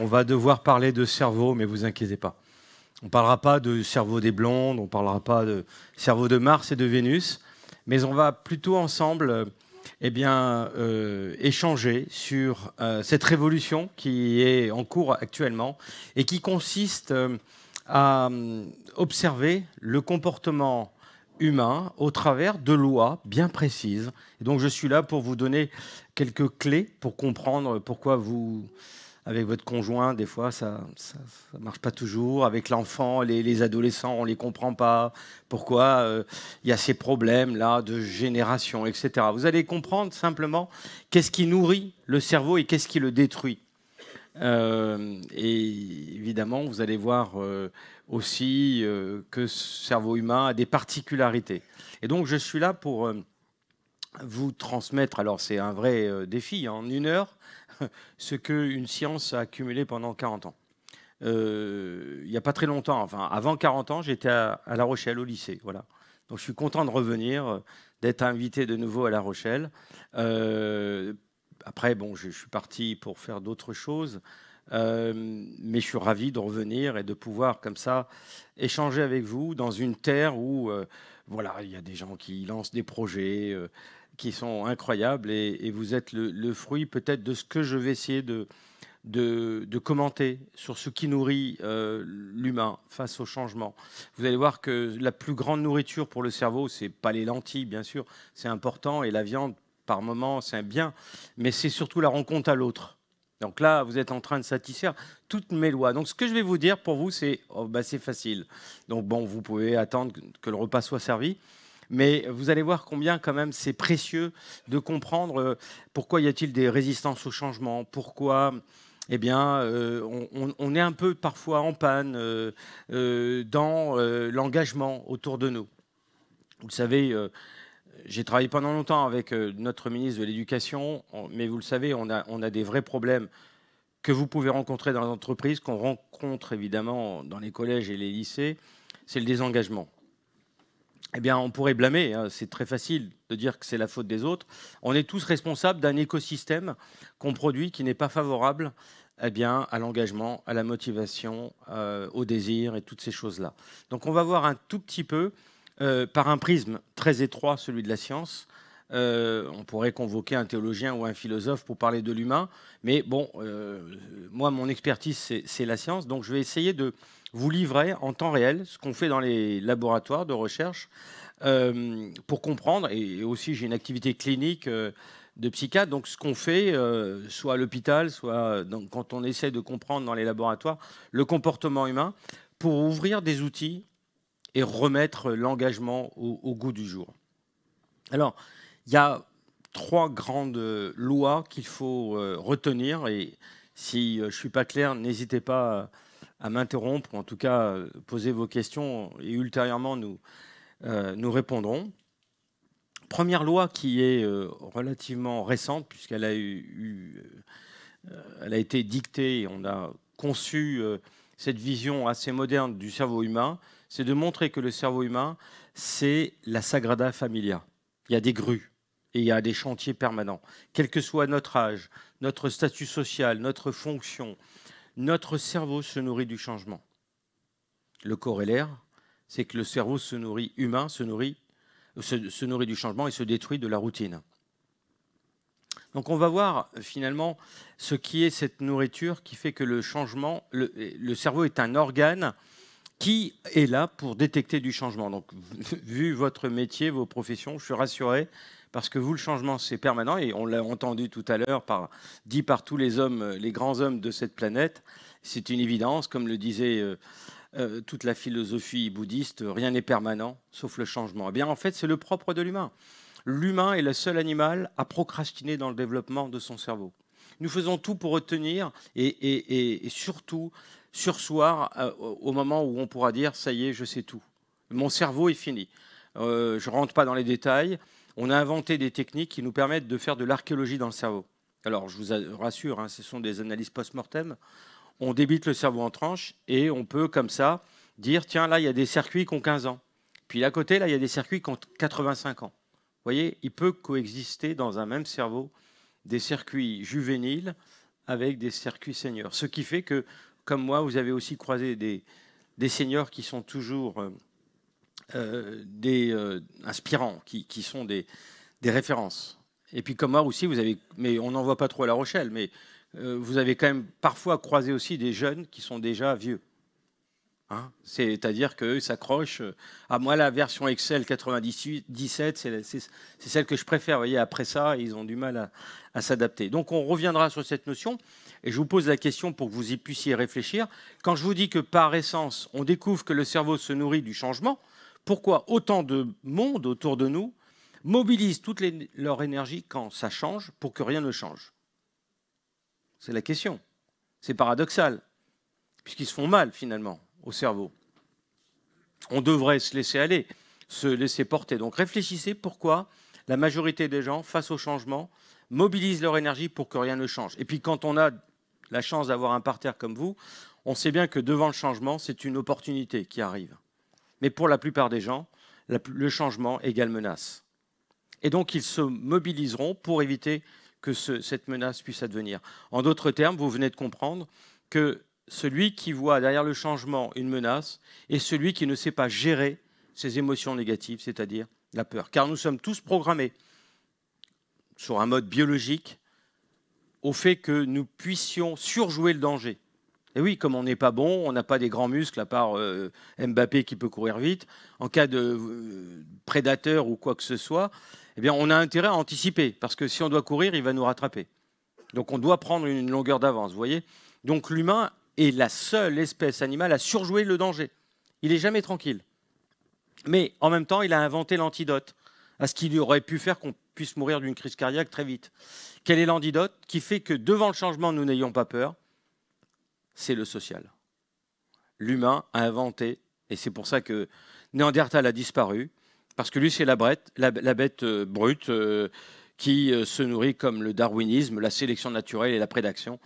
on va devoir parler de cerveau, mais vous inquiétez pas. On ne parlera pas de cerveau des blondes, on ne parlera pas de cerveau de Mars et de Vénus, mais on va plutôt ensemble eh bien, euh, échanger sur euh, cette révolution qui est en cours actuellement et qui consiste euh, à hum, observer le comportement humain au travers de lois bien précises. donc je suis là pour vous donner quelques clés pour comprendre pourquoi vous avec votre conjoint, des fois, ça ne marche pas toujours. Avec l'enfant, les, adolescents, on ne les comprend pas. Pourquoi euh, il y a ces problèmes-là de génération, etc. Vous allez comprendre simplement qu'est-ce qui nourrit le cerveau et qu'est-ce qui le détruit. Euh, et évidemment, vous allez voir euh, aussi que ce cerveau humain a des particularités. Et donc, je suis là pour vous transmettre, alors c'est un vrai défi, hein, en une heure, ce qu'une science a accumulé pendant 40 ans. Euh, il n'y a pas très longtemps, avant 40 ans, j'étais à, La Rochelle au lycée. Voilà. Donc je suis content de revenir, euh, d'être invité de nouveau à La Rochelle. Euh, après, bon, je, suis parti pour faire d'autres choses, mais je suis ravi de revenir et de pouvoir comme ça échanger avec vous dans une terre où, voilà, il y a des gens qui lancent des projets qui sont incroyables et, vous êtes le, fruit peut-être de ce que je vais essayer de, commenter sur ce qui nourrit euh, l'humain face au changement. Vous allez voir que la plus grande nourriture pour le cerveau, c'est pas les lentilles, bien sûr, c'est important, et la viande, par moment, c'est un bien, mais c'est surtout la rencontre à l'autre. Donc là, vous êtes en train de satisfaire toutes mes lois. Donc ce que je vais vous dire pour vous, c'est oh, bah, c'est facile. Donc bon, vous pouvez attendre que le repas soit servi, mais vous allez voir combien quand même c'est précieux de comprendre euh, pourquoi y a-t-il des résistances au changement, pourquoi eh bien, euh, on, est un peu parfois en panne euh, dans l'engagement autour de nous. Vous le savez, j'ai travaillé pendant longtemps avec notre ministre de l'Éducation, mais vous le savez, on a, on a, des vrais problèmes que vous pouvez rencontrer dans l'entreprise, qu'on rencontre évidemment dans les collèges et les lycées, c'est le désengagement. Eh bien, on pourrait blâmer, hein, c'est très facile de dire que c'est la faute des autres. On est tous responsables d'un écosystème qu'on produit qui n'est pas favorable eh bien, à l'engagement, à la motivation, euh, au désir et toutes ces choses-là. Donc on va voir un tout petit peu, euh, par un prisme très étroit, celui de la science, euh, on pourrait convoquer un théologien ou un philosophe pour parler de l'humain, mais bon, moi, mon expertise, c'est la science, donc je vais essayer de, vous livrez en temps réel ce qu'on fait dans les laboratoires de recherche euh, pour comprendre, et aussi j'ai une activité clinique euh, de psychiatre, donc ce qu'on fait, euh, soit à l'hôpital, soit quand on essaie de comprendre dans les laboratoires le comportement humain, pour ouvrir des outils et remettre l'engagement au, au goût du jour. Alors, il y a trois grandes lois qu'il faut retenir, et si je ne suis pas clair, n'hésitez pas à à m'interrompre, ou en tout cas euh, poser vos questions, et ultérieurement nous, euh, nous répondrons. Première loi qui est euh, relativement récente, puisqu'elle a, eu, a été dictée, on a conçu cette vision assez moderne du cerveau humain, c'est de montrer que le cerveau humain, c'est la Sagrada Familia. Il y a des grues et il y a des chantiers permanents. Quel que soit notre âge, notre statut social, notre fonction, notre cerveau se nourrit du changement. Le corollaire, c'est que le cerveau se nourrit humain, se nourrit, du changement et se détruit de la routine. Donc on va voir euh, finalement ce qui est cette nourriture qui fait que le changement, le, cerveau est un organe qui est là pour détecter du changement. Donc vu votre métier, vos professions, je suis rassuré, parce que vous, le changement, c'est permanent, et on l'a entendu tout à l'heure, dit par tous les hommes, euh, les grands hommes de cette planète. C'est une évidence, comme le disait euh, euh, toute la philosophie bouddhiste, rien n'est permanent, sauf le changement. Eh bien, en fait, c'est le propre de l'humain. L'humain est le seul animal à procrastiner dans le développement de son cerveau. Nous faisons tout pour retenir et, surtout sursoir au moment où on pourra dire ⁇ ça y est, je sais tout ⁇ Mon cerveau est fini. je ne rentre pas dans les détails on a inventé des techniques qui nous permettent de faire de l'archéologie dans le cerveau. Alors, je vous rassure, hein, ce sont des analyses post-mortem. On débite le cerveau en tranches et on peut, comme ça, dire tiens, là, il y a des circuits qui ont 15 ans. Puis à côté, là, il y a des circuits qui ont 85 ans. Vous voyez, il peut coexister dans un même cerveau des circuits juvéniles avec des circuits seniors. Ce qui fait que, comme moi, vous avez aussi croisé des, des seniors qui sont toujours. Euh, euh, des euh, inspirants, qui, sont des, références. Et puis comme moi aussi, vous avez, mais on n'en voit pas trop à La Rochelle, mais euh, vous avez quand même parfois croisé aussi des jeunes qui sont déjà vieux. Hein C'est-à-dire qu'ils s'accrochent. À ah, moi, la version Excel 97, c'est celle que je préfère. Vous voyez, après ça, ils ont du mal à, à s'adapter. Donc, on reviendra sur cette notion. Et je vous pose la question pour que vous y puissiez réfléchir. Quand je vous dis que par essence, on découvre que le cerveau se nourrit du changement, pourquoi autant de monde autour de nous mobilisent toute leur énergie quand ça change pour que rien ne change C'est la question. C'est paradoxal, puisqu'ils se font mal finalement au cerveau. On devrait se laisser aller, se laisser porter. Donc réfléchissez pourquoi la majorité des gens, face au changement, mobilisent leur énergie pour que rien ne change. Et puis quand on a la chance d'avoir un parterre comme vous, on sait bien que devant le changement, c'est une opportunité qui arrive. Mais pour la plupart des gens, le changement égale menace. Et donc, ils se mobiliseront pour éviter que cette menace puisse advenir. En d'autres termes, vous venez de comprendre que celui qui voit derrière le changement une menace est celui qui ne sait pas gérer ses émotions négatives, c'est-à-dire la peur. Car nous sommes tous programmés sur un mode biologique au fait que nous puissions surjouer le danger. Et oui, comme on n'est pas bon, on n'a pas des grands muscles à part euh, Mbappé qui peut courir vite. En cas de euh, prédateur ou quoi que ce soit, eh bien, on a intérêt à anticiper parce que si on doit courir, il va nous rattraper. Donc, on doit prendre une longueur d'avance. Vous voyez Donc, l'humain est la seule espèce animale à surjouer le danger. Il n'est jamais tranquille. Mais en même temps, il a inventé l'antidote à ce qu'il aurait pu faire qu'on puisse mourir d'une crise cardiaque très vite. Quel est l'antidote qui fait que devant le changement, nous n'ayons pas peur? c'est le social. L'humain a inventé, et c'est pour ça que Néandertal a disparu, parce que lui, c'est la, bête euh, brute euh, qui euh, se nourrit comme le darwinisme, la sélection naturelle et la prédaction.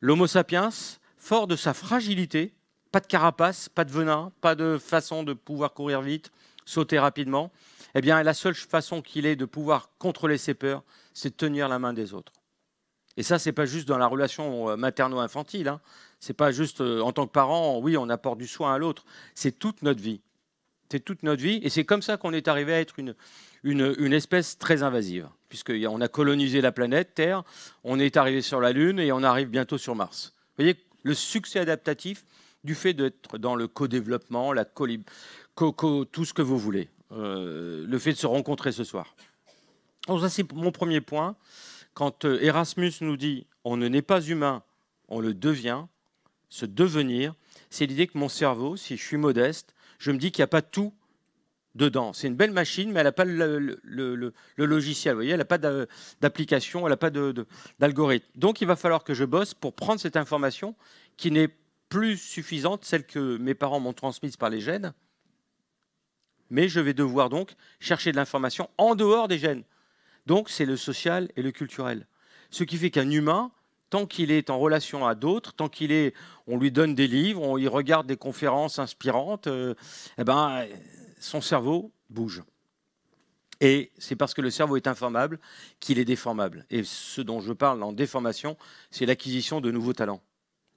L'Homo sapiens, fort de sa fragilité, pas de carapace, pas de venin, pas de façon de pouvoir courir vite, sauter rapidement, eh bien, la seule façon qu'il ait de pouvoir contrôler ses peurs, c'est de tenir la main des autres. Et ça, c'est pas juste dans la relation materno-infantile, hein. C'est pas juste euh, en tant que parent, oui, on apporte du soin à l'autre. C'est toute notre vie. C'est toute notre vie. Et c'est comme ça qu'on est arrivé à être une, une, espèce très invasive, puisqu'on a colonisé la planète Terre, on est arrivé sur la Lune et on arrive bientôt sur Mars. Vous voyez, le succès adaptatif du fait d'être dans le co-développement, la co, tout ce que vous voulez, euh, le fait de se rencontrer ce soir. Donc ça, c'est mon premier point. Quand euh, Erasmus nous dit on ne n'est pas humain, on le devient, se devenir, c'est l'idée que mon cerveau, si je suis modeste, je me dis qu'il n'y a pas tout dedans. C'est une belle machine, mais elle n'a pas le, logiciel, voyez, elle n'a pas d'application, elle n'a pas d'algorithme. Donc il va falloir que je bosse pour prendre cette information qui n'est plus suffisante, celle que mes parents m'ont transmise par les gènes, mais je vais devoir donc chercher de l'information en dehors des gènes. Donc c'est le social et le culturel. Ce qui fait qu'un humain, tant qu'il est en relation à d'autres, tant qu'il est, on lui donne des livres, on y regarde des conférences inspirantes, euh, eh ben, son cerveau bouge. Et c'est parce que le cerveau est informable qu'il est déformable. Et ce dont je parle en déformation, c'est l'acquisition de nouveaux talents.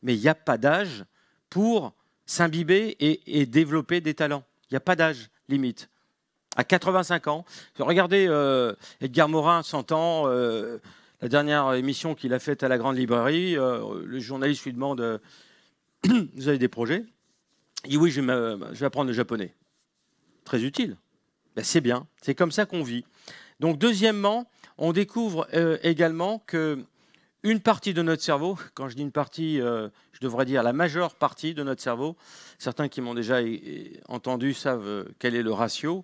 Mais il n'y a pas d'âge pour s'imbiber et, développer des talents. Il n'y a pas d'âge limite. À 85 ans, regardez euh, Edgar Morin, 100 ans. Euh, la dernière émission qu'il a faite à la Grande Librairie, euh, le journaliste lui demande euh, Vous avez des projets Il dit Oui, je vais, apprendre le japonais. Très utile. Ben, c'est bien, c'est comme ça qu'on vit. Donc deuxièmement, on découvre euh, également que une partie de notre cerveau, quand je dis une partie, je devrais dire la majeure partie de notre cerveau, certains qui m'ont déjà eh, eh, entendu savent quel est le ratio,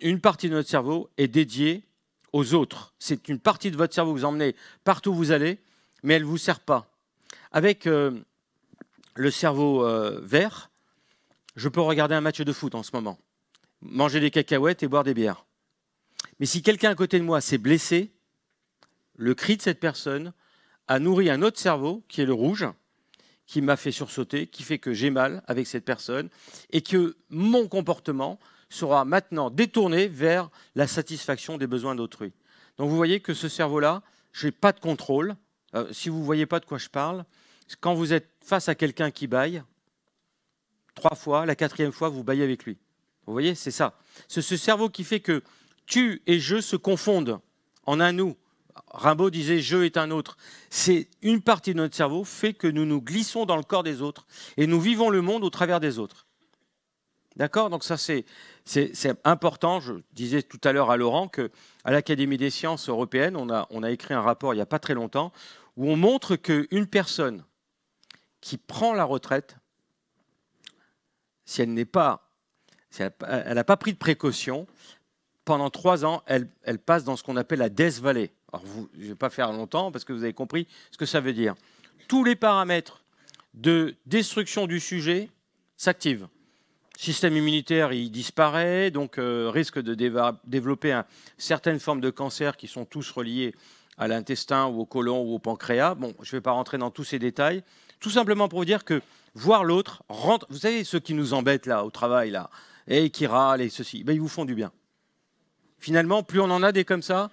une partie de notre cerveau est dédiée aux autres. C'est une partie de votre cerveau que vous emmenez partout où vous allez, mais elle ne vous sert pas. Avec euh, le cerveau euh, vert, je peux regarder un match de foot en ce moment, manger des cacahuètes et boire des bières. Mais si quelqu'un à côté de moi s'est blessé, le cri de cette personne a nourri un autre cerveau, qui est le rouge, qui m'a fait sursauter, qui fait que j'ai mal avec cette personne, et que mon comportement sera maintenant détourné vers la satisfaction des besoins d'autrui. Donc vous voyez que ce cerveau-là, je n'ai pas de contrôle. Euh, si vous ne voyez pas de quoi je parle, quand vous êtes face à quelqu'un qui baille, trois fois, la quatrième fois, vous baillez avec lui. Vous voyez, c'est ça. C'est ce cerveau qui fait que tu et je se confondent en un nous. Rimbaud disait je est un autre. C'est une partie de notre cerveau fait que nous nous glissons dans le corps des autres et nous vivons le monde au travers des autres. D'accord Donc ça, c'est important. Je disais tout à l'heure à Laurent qu'à l'Académie des sciences européennes, on a, écrit un rapport il n'y a pas très longtemps où on montre qu'une personne qui prend la retraite, si elle n'est pas, elle n'a pas pris de précaution, pendant trois ans, elle, passe dans ce qu'on appelle la Death Valley. Alors, vous, je ne vais pas faire longtemps parce que vous avez compris ce que ça veut dire. Tous les paramètres de destruction du sujet s'activent système immunitaire, il disparaît, donc euh, risque de développer certaines formes de cancer qui sont tous reliés à l'intestin ou au côlon ou au pancréas. Bon, je ne vais pas rentrer dans tous ces détails. Tout simplement pour vous dire que voir l'autre, vous savez, ceux qui nous embêtent là, au travail, là, et qui râlent et ceci, ben, ils vous font du bien. Finalement, plus on en a des comme ça,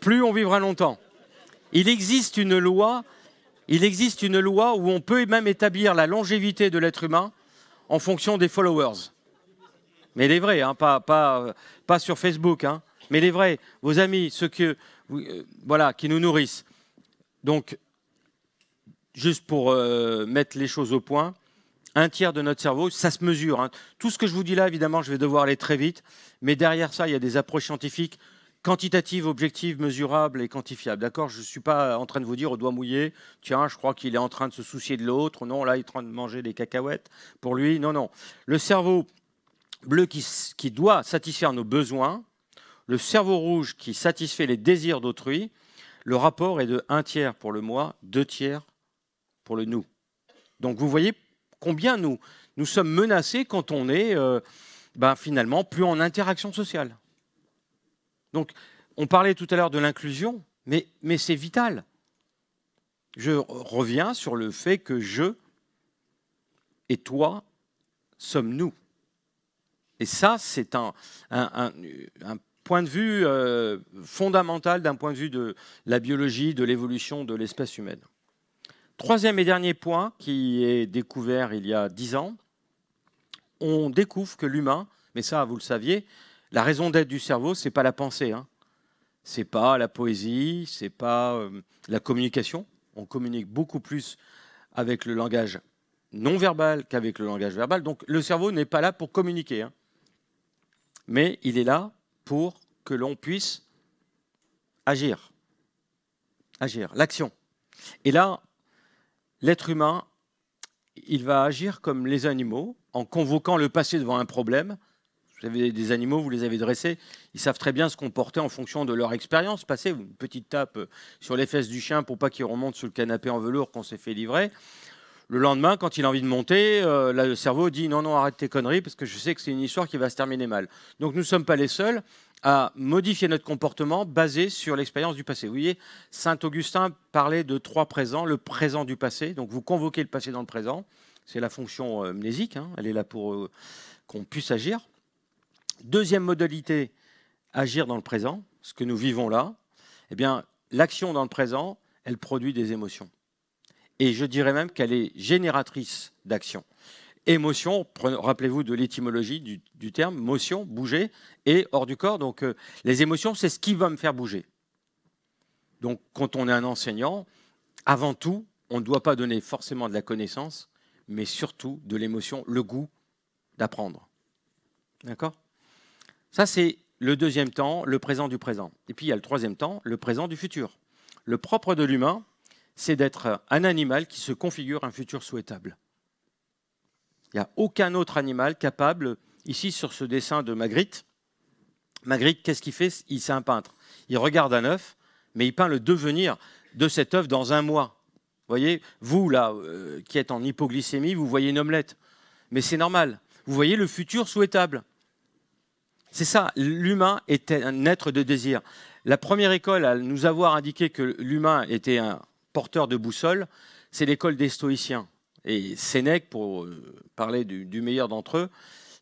plus on vivra longtemps. Il existe une loi, il existe une loi où on peut même établir la longévité de l'être humain en fonction des followers. Mais les vrais, hein, euh, pas, sur Facebook. Hein. Mais les vrais, vos amis, ceux que, euh, voilà, qui nous nourrissent. Donc, juste pour euh, mettre les choses au point, un tiers de notre cerveau, ça se mesure. Hein. Tout ce que je vous dis là, évidemment, je vais devoir aller très vite, mais derrière ça, il y a des approches scientifiques quantitative, objective, mesurable et quantifiable. D'accord Je ne suis pas en train de vous dire au doigt mouillé, tiens, je crois qu'il est en train de se soucier de l'autre. Non, là, il est en train de manger des cacahuètes pour lui. Non, non. Le cerveau bleu qui, doit satisfaire nos besoins, le cerveau rouge qui satisfait les désirs d'autrui, le rapport est de un tiers pour le moi, deux tiers pour le nous. Donc vous voyez combien nous, nous sommes menacés quand on est euh, ben, finalement plus en interaction sociale. Donc, on parlait tout à l'heure de l'inclusion, mais, c'est vital. Je reviens sur le fait que je et toi sommes nous. Et ça, c'est un, point de vue euh, fondamental d'un point de vue de la biologie, de l'évolution de l'espèce humaine. Troisième et dernier point qui est découvert il y a dix ans, on découvre que l'humain, mais ça vous le saviez, la raison d'être du cerveau, n'est pas la pensée, ce hein. c'est pas la poésie, c'est pas euh, la communication. On communique beaucoup plus avec le langage non verbal qu'avec le langage verbal. Donc le cerveau n'est pas là pour communiquer, hein. mais il est là pour que l'on puisse agir, agir, l'action. Et là, l'être humain, il va agir comme les animaux en convoquant le passé devant un problème vous avez des animaux, vous les avez dressés, ils savent très bien se comporter en fonction de leur expérience passée. Une petite tape euh, sur les fesses du chien pour pas qu'il remonte sur le canapé en velours qu'on s'est fait livrer. Le lendemain, quand il a envie de monter, euh, le cerveau dit non, non, arrête tes conneries parce que je sais que c'est une histoire qui va se terminer mal. Donc nous ne sommes pas les seuls à modifier notre comportement basé sur l'expérience du passé. Vous voyez, Saint Augustin parlait de trois présents, le présent du passé, donc vous convoquez le passé dans le présent, c'est la fonction euh, mnésique, hein. elle est là pour qu'on puisse agir. Deuxième modalité, agir dans le présent, ce que nous vivons là. Eh bien, l'action dans le présent, elle produit des émotions. Et je dirais même qu'elle est génératrice d'action. Émotion, rappelez-vous de l'étymologie du, terme, motion, bouger, et hors du corps. Donc euh, les émotions, c'est ce qui va me faire bouger. Donc quand on est un enseignant, avant tout, on ne doit pas donner forcément de la connaissance, mais surtout de l'émotion, le goût d'apprendre. D'accord ça, c'est le deuxième temps, le présent du présent. Et puis il y a le troisième temps, le présent du futur. Le propre de l'humain, c'est d'être un animal qui se configure un futur souhaitable. Il n'y a aucun autre animal capable, ici sur ce dessin de Magritte, Magritte, qu'est-ce qu'il fait Il C'est un peintre. Il regarde un œuf, mais il peint le devenir de cet œuf dans un mois. Vous voyez, vous là, euh, qui êtes en hypoglycémie, vous voyez une omelette. Mais c'est normal. Vous voyez le futur souhaitable. C'est ça, l'humain est un être de désir. La première école à nous avoir indiqué que l'humain était un porteur de boussole, c'est l'école des stoïciens. Et Sénèque, pour euh, parler du, meilleur d'entre eux,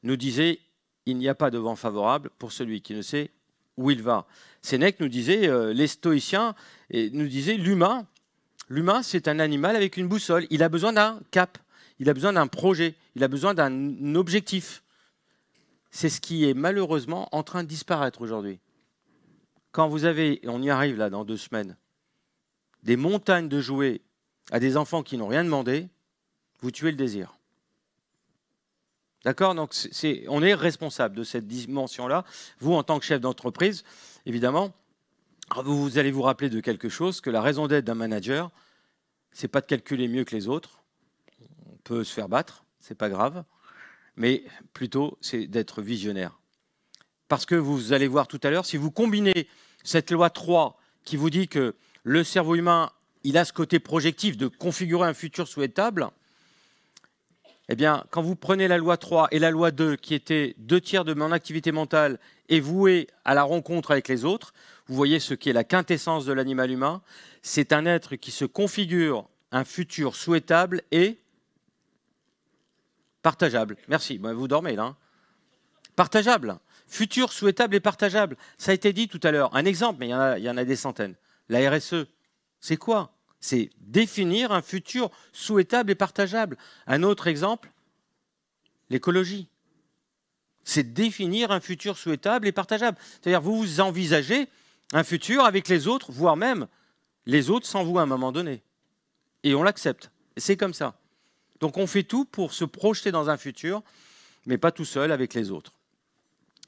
nous disait il n'y a pas de vent favorable pour celui qui ne sait où il va. Sénèque nous disait, euh, les stoïciens nous disaient, l'humain, l'humain c'est un animal avec une boussole, il a besoin d'un cap, il a besoin d'un projet, il a besoin d'un objectif c'est ce qui est malheureusement en train de disparaître aujourd'hui. Quand vous avez, et on y arrive là dans deux semaines, des montagnes de jouets à des enfants qui n'ont rien demandé, vous tuez le désir. D'accord Donc on est responsable de cette dimension-là. Vous, en tant que chef d'entreprise, évidemment, vous, vous allez vous rappeler de quelque chose, que la raison d'être d'un manager, c'est pas de calculer mieux que les autres. On peut se faire battre, c'est pas grave mais plutôt c'est d'être visionnaire. Parce que vous allez voir tout à l'heure, si vous combinez cette loi 3 qui vous dit que le cerveau humain, il a ce côté projectif de configurer un futur souhaitable, eh bien, quand vous prenez la loi 3 et la loi 2, qui étaient deux tiers de mon activité mentale et vouée à la rencontre avec les autres, vous voyez ce qui est la quintessence de l'animal humain. C'est un être qui se configure un futur souhaitable et Partageable. Merci. Bah, vous dormez là. Hein. partageable. Futur, souhaitable et partageable. Ça a été dit tout à l'heure. Un exemple, mais il y, en a, y en a des centaines. La RSE, c'est quoi C'est définir un futur souhaitable et partageable. Un autre exemple, l'écologie. C'est définir un futur souhaitable et partageable. C'est-à-dire, vous vous envisagez un futur avec les autres, voire même les autres sans vous à un moment donné. Et on l'accepte. C'est comme ça. Donc on fait tout pour se projeter dans un futur, mais pas tout seul avec les autres.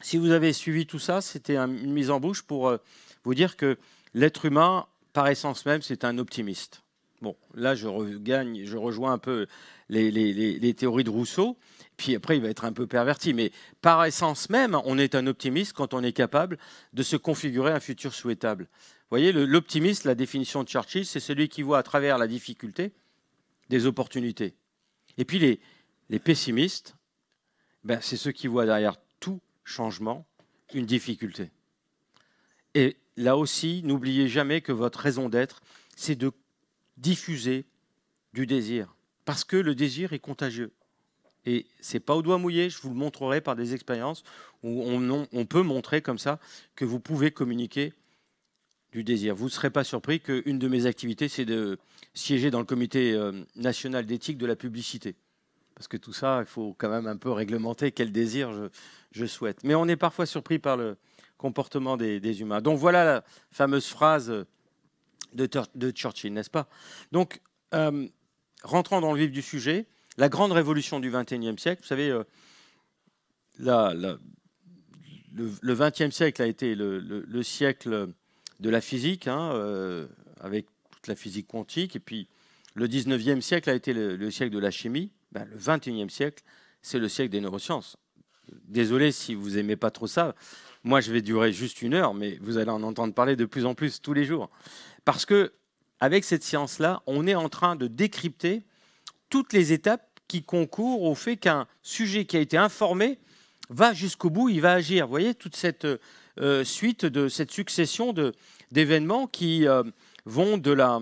Si vous avez suivi tout ça, c'était une mise en bouche pour euh, vous dire que l'être humain, par essence même, c'est un optimiste. Bon, là, je, regagne, je rejoins un peu les, les, théories de Rousseau, puis après, il va être un peu perverti. Mais par essence même, on est un optimiste quand on est capable de se configurer un futur souhaitable. Vous voyez, l'optimiste, la définition de Churchill, c'est celui qui voit à travers la difficulté des opportunités. Et puis les, pessimistes, ben c'est ceux qui voient derrière tout changement une difficulté. Et là aussi, n'oubliez jamais que votre raison d'être, c'est de diffuser du désir. Parce que le désir est contagieux. Et ce n'est pas au doigt mouillé, je vous le montrerai par des expériences où on, on, peut montrer comme ça que vous pouvez communiquer du désir. Vous ne serez pas surpris qu'une de mes activités, c'est de siéger dans le comité euh, national d'éthique de la publicité. Parce que tout ça, il faut quand même un peu réglementer quel désir je, souhaite. Mais on est parfois surpris par le comportement des, humains. Donc voilà la fameuse phrase de, de Churchill, n'est-ce pas Donc, euh, rentrons rentrant dans le vif du sujet, la grande révolution du XXIe siècle, vous savez, là, euh, la, la, le XXe siècle a été le siècle de la physique, hein, euh, avec toute la physique quantique. Et puis, le 19e siècle a été le, siècle de la chimie. Ben, le 21e siècle, c'est le siècle des neurosciences. Désolé si vous n'aimez pas trop ça. Moi, je vais durer juste une heure, mais vous allez en entendre parler de plus en plus tous les jours. Parce que, avec cette science-là, on est en train de décrypter toutes les étapes qui concourent au fait qu'un sujet qui a été informé va jusqu'au bout, il va agir. Vous voyez, toute cette euh, euh, suite de cette succession d'événements qui euh, vont de la...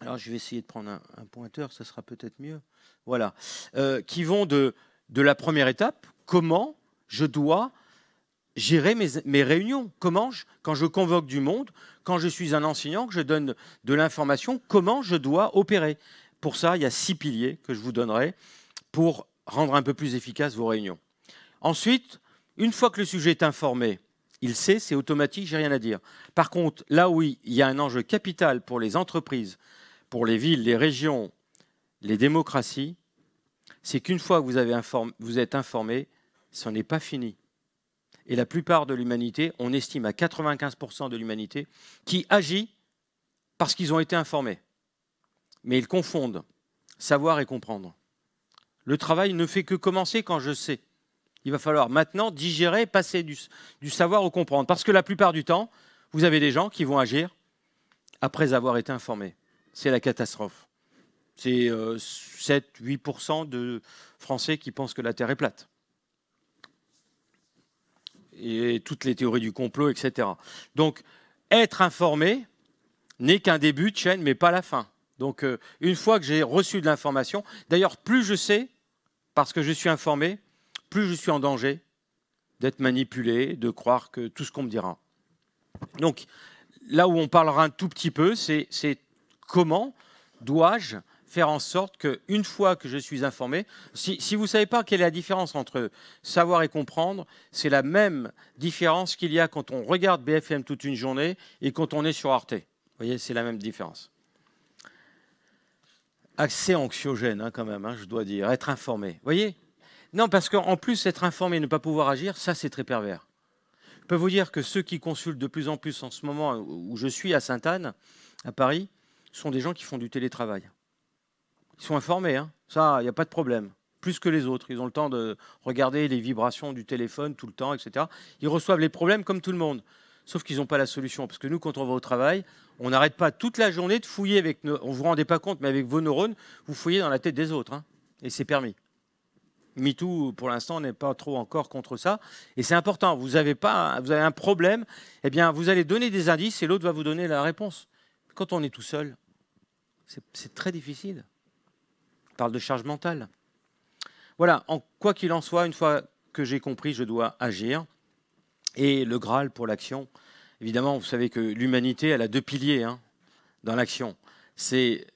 Alors je vais essayer de prendre un, pointeur, ça sera peut-être mieux. Voilà. Euh, qui vont de, la première étape, comment je dois gérer mes, réunions, comment quand je convoque du monde, quand je suis un enseignant, que je donne de l'information, comment je dois opérer. Pour ça, il y a six piliers que je vous donnerai pour rendre un peu plus efficaces vos réunions. Ensuite, une fois que le sujet est informé, il sait, c'est automatique, j'ai rien à dire. Par contre, là où il y a un enjeu capital pour les entreprises, pour les villes, les régions, les démocraties, c'est qu'une fois que vous, vous êtes informé, ce n'est pas fini. Et la plupart de l'humanité, on estime à 95% de l'humanité, qui agit parce qu'ils ont été informés. Mais ils confondent savoir et comprendre. Le travail ne fait que commencer quand je sais il va falloir maintenant digérer, passer du, savoir au comprendre. Parce que la plupart du temps, vous avez des gens qui vont agir après avoir été informés. C'est la catastrophe. C'est 7-8% euh, de Français qui pensent que la Terre est plate. Et toutes les théories du complot, etc. Donc, être informé n'est qu'un début de chaîne, mais pas la fin. Donc, euh, une fois que j'ai reçu de l'information, d'ailleurs, plus je sais, parce que je suis informé, plus je suis en danger d'être manipulé, de croire que tout ce qu'on me dira. Donc, là où on parlera un tout petit peu, c'est comment dois-je faire en sorte que, une fois que je suis informé, si, vous ne savez pas quelle est la différence entre savoir et comprendre, c'est la même différence qu'il y a quand on regarde BFM toute une journée et quand on est sur Arte. Vous voyez, c'est la même différence. Accès anxiogène, hein, quand même, hein, je dois dire, être informé. Vous voyez, non, parce qu'en plus, être informé et ne pas pouvoir agir, ça, c'est très pervers. Je peux vous dire que ceux qui consultent de plus en plus en ce moment où je suis à Sainte-Anne, à Paris, sont des gens qui font du télétravail. Ils sont informés, hein. ça, il n'y a pas de problème. Plus que les autres, ils ont le temps de regarder les vibrations du téléphone tout le temps, etc. Ils reçoivent les problèmes comme tout le monde, sauf qu'ils n'ont pas la solution. Parce que nous, quand on va au travail, on n'arrête pas toute la journée de fouiller avec nos... On ne vous rendez pas compte, mais avec vos neurones, vous fouillez dans la tête des autres. Hein. Et c'est permis. MeToo, pour l'instant, n'est pas trop encore contre ça. Et c'est important. Vous avez, pas, vous avez un problème, eh bien, vous allez donner des indices et l'autre va vous donner la réponse. Quand on est tout seul, c'est très difficile. On parle de charge mentale. Voilà, en, quoi qu'il en soit, une fois que j'ai compris, je dois agir. Et le Graal pour l'action, évidemment, vous savez que l'humanité, elle a deux piliers hein, dans l'action. C'est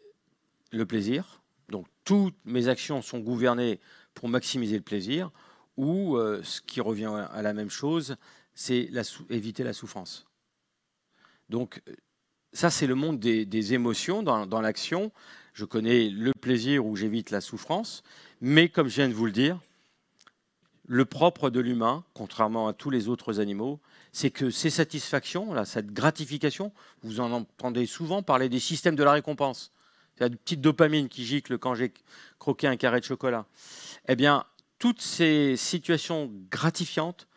le plaisir. Donc toutes mes actions sont gouvernées pour maximiser le plaisir, ou euh, ce qui revient à la même chose, c'est éviter la souffrance. Donc euh, ça, c'est le monde des, émotions dans, l'action. Je connais le plaisir où j'évite la souffrance, mais comme je viens de vous le dire, le propre de l'humain, contrairement à tous les autres animaux, c'est que ces satisfactions, cette gratification, vous en entendez souvent parler des systèmes de la récompense. C'est la petite dopamine qui gicle quand j'ai croqué un carré de chocolat eh bien, toutes ces situations gratifiantes